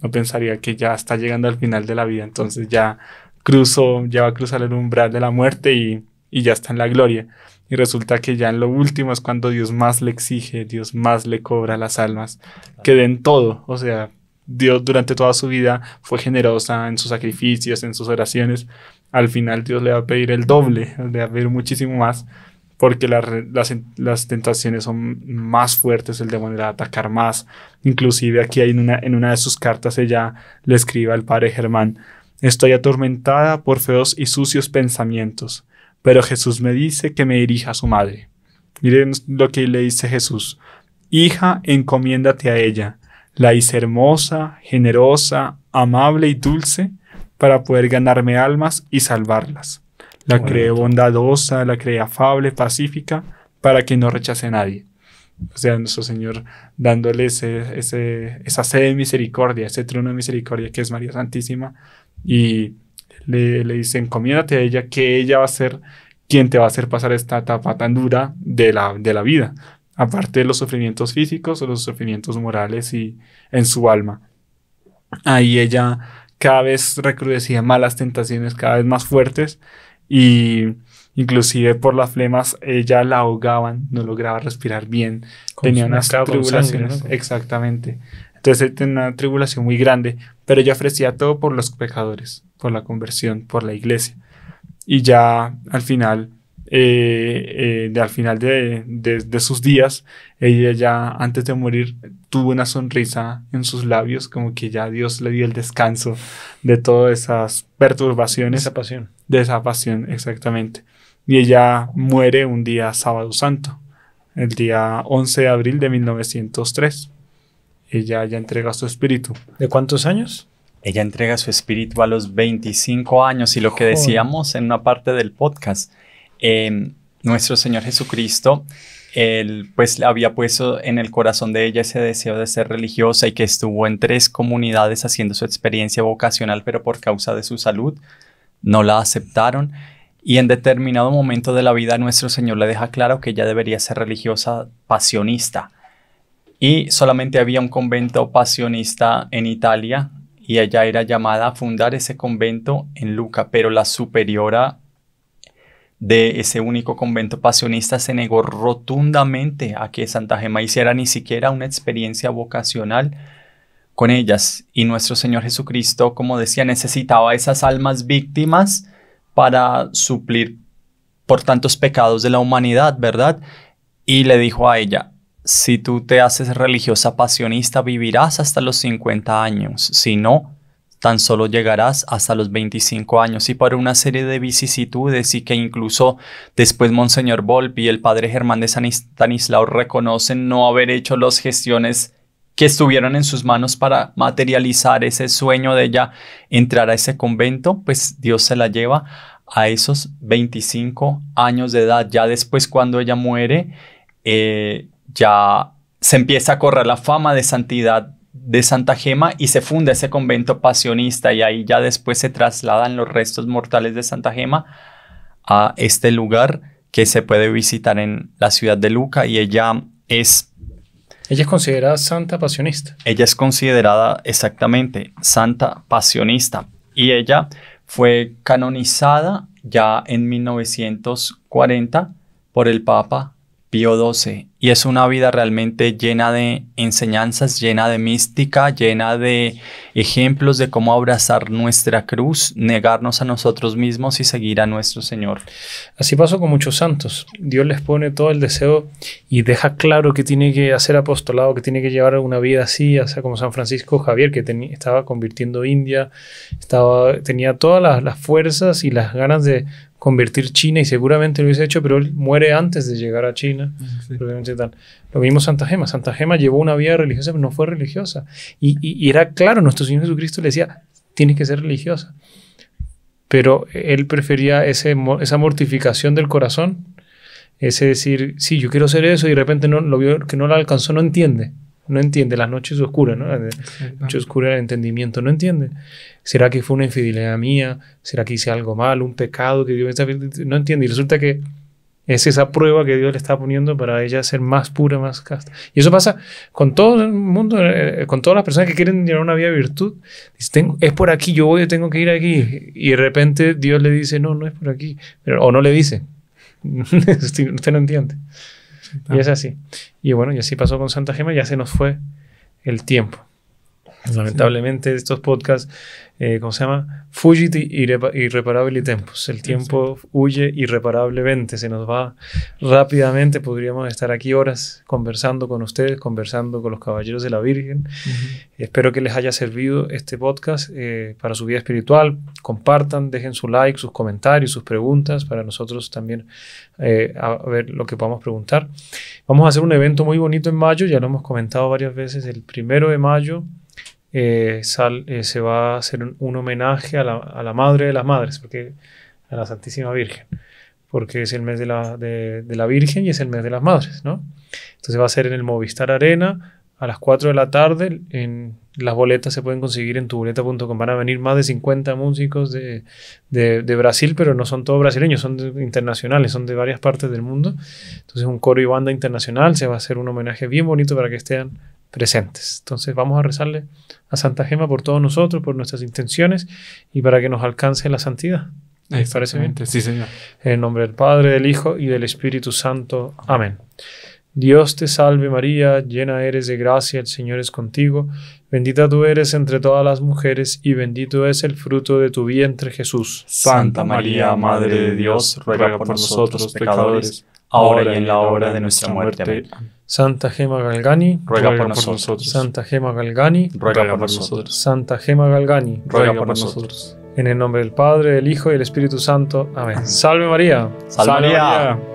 No pensaría que ya está llegando al final de la vida, entonces ya cruzó, ya va a cruzar el umbral de la muerte y, y ya está en la gloria. Y resulta que ya en lo último es cuando Dios más le exige, Dios más le cobra las almas, que den todo, o sea, Dios durante toda su vida fue generosa en sus sacrificios, en sus oraciones. Al final Dios le va a pedir el doble, le va a pedir muchísimo más, porque las, tentaciones son más fuertes, el demonio le va a atacar más. Inclusive aquí hay una, en una de sus cartas ella le escribe al padre Germán, estoy atormentada por feos y sucios pensamientos, pero Jesús me dice que me dirija a su madre. Miren lo que le dice Jesús, hija, encomiéndate a ella la hice hermosa, generosa, amable y dulce para poder ganarme almas y salvarlas. La cree bondadosa, la creé afable, pacífica, para que no rechace a nadie. O sea, nuestro Señor dándole esa sede de misericordia, ese trono de misericordia que es María Santísima, y le, dice, encomiéndate a ella, que ella va a ser quien te va a hacer pasar esta etapa tan dura de la, de la vida, aparte de los sufrimientos físicos o los sufrimientos morales y en su alma. Ahí ella cada vez recrudecía malas tentaciones cada vez más fuertes y inclusive por las flemas ella la ahogaban, no lograba respirar bien, tenía unas tribulaciones, exactamente. Entonces eh, tenía una tribulación muy grande, pero ella ofrecía todo por los pecadores, por la conversión, por la iglesia. Y ya al final eh, eh, de al final de, de, sus días, ella ya antes de morir tuvo una sonrisa en sus labios, como que ya Dios le dio el descanso de todas esas perturbaciones. De esa pasión. De esa pasión, exactamente. Y ella muere un día sábado santo, el día 11 de abril de 1903. Ella ya entrega su espíritu. ¿De cuántos años? Ella entrega su espíritu a los 25 años y lo que decíamos en una parte del podcast, Em, nuestro Señor Jesucristo, él pues había puesto en el corazón de ella ese deseo de ser religiosa y que estuvo en tres comunidades haciendo su experiencia vocacional, pero por causa de su salud no la aceptaron. Y en determinado momento de la vida nuestro Señor le deja claro que ella debería ser religiosa pasionista. Y solamente había un convento pasionista en Italia y ella era llamada a fundar ese convento en Luca, pero la superiora de ese único convento pasionista se negó rotundamente a que Santa Gema hiciera ni siquiera una experiencia vocacional con ellas. Y nuestro Señor Jesucristo, como decía, necesitaba esas almas víctimas para suplir por tantos pecados de la humanidad, ¿verdad? Y le dijo a ella, si tú te haces religiosa pasionista, vivirás hasta los 50 años, si no, tan solo llegarás hasta los 25 años y por una serie de vicisitudes y que incluso después Monseñor Volpi y el padre Germán de San Stanislao reconocen no haber hecho las gestiones que estuvieron en sus manos para materializar ese sueño de ella entrar a ese convento, pues Dios se la lleva a esos 25 años de edad. Ya después cuando ella muere, eh, ya se empieza a correr la fama de santidad de Santa Gema y se funda ese convento pasionista y ahí ya después se trasladan los restos mortales de Santa Gema a este lugar que se puede visitar en la ciudad de Luca y ella es... Ella es considerada santa pasionista. Ella es considerada exactamente santa pasionista y ella fue canonizada ya en 1940 por el Papa Pío XII. Y es una vida realmente llena de enseñanzas, llena de mística, llena de ejemplos de cómo abrazar nuestra cruz, negarnos a nosotros mismos y seguir a nuestro Señor. Así pasó con muchos santos. Dios les pone todo el deseo y deja claro que tiene que hacer apostolado, que tiene que llevar una vida así, o sea, como San Francisco Javier, que estaba convirtiendo India, estaba, tenía todas las fuerzas y las ganas de convertir China y seguramente lo hubiese hecho, pero él muere antes de llegar a China. Ah, lo mismo Santa Gema. Santa Gema llevó una vida religiosa, pero no fue religiosa. Y, era claro, nuestro Señor Jesucristo le decía, tienes que ser religiosa. Pero él prefería ese, esa mortificación del corazón, ese decir, sí, yo quiero ser eso, y de repente no, lo vio que no la alcanzó, no entiende no entiende, las noches oscuras, ¿no? La noche oscura el entendimiento, no entiende. ¿Será que fue una infidelidad mía? ¿Será que hice algo mal, un pecado que Dios No entiende. Y resulta que es esa prueba que Dios le está poniendo para ella ser más pura, más casta. Y eso pasa con todo el mundo, eh, con todas las personas que quieren llevar una vida de virtud. es por aquí, yo voy, tengo que ir aquí. Y de repente Dios le dice, no, no es por aquí. o no le dice. Usted no entiende. Y es así. Y bueno, y así pasó con Santa Gema, ya se nos fue el tiempo. Pues lamentablemente estos podcasts, eh, ¿cómo se llama? Fugit irreparable tempos. El tiempo huye irreparablemente, se nos va rápidamente. Podríamos estar aquí horas conversando con ustedes, conversando con los caballeros de la Virgen. Espero que les haya servido este podcast eh, para su vida espiritual. Compartan, dejen su like, sus comentarios, sus preguntas para nosotros también eh, a ver lo que podamos preguntar. Vamos a hacer un evento muy bonito en mayo, ya lo hemos comentado varias veces, el primero de mayo. Eh, eh, se va a hacer un, homenaje a la, madre de las madres, porque, a la Santísima Virgen, porque es el mes de la, Virgen y es el mes de las madres, ¿no? Entonces va a ser en el Movistar Arena a las 4 de la tarde. las boletas se pueden conseguir en tuboleta.com. Van a venir más de 50 músicos de Brasil, pero no son todos brasileños, son internacionales, son de varias partes del mundo. Entonces un coro y banda internacional, se va a hacer un homenaje bien bonito para que estén presentes. Entonces vamos a rezarle a Santa Gema por todos nosotros, por nuestras intenciones y para que nos alcance la santidad. ¿Les Sí, Señor. En el nombre del Padre, del Hijo y del Espíritu Santo. Amén. Dios te salve María, llena eres de gracia, el Señor es contigo, bendita tú eres entre todas las mujeres y bendito es el fruto de tu vientre Jesús. Santa María, Madre de Dios, ruega por nosotros pecadores ahora y en la hora de nuestra muerte. Santa Gema Galgani, ruega, por, nosotros. Santa Gema Galgani, ruega, por, nosotros. Santa Gema Galgani, ruega, por, nosotros. En el nombre del Padre, del Hijo y del Espíritu Santo. Amén. Salve María. Salve, María.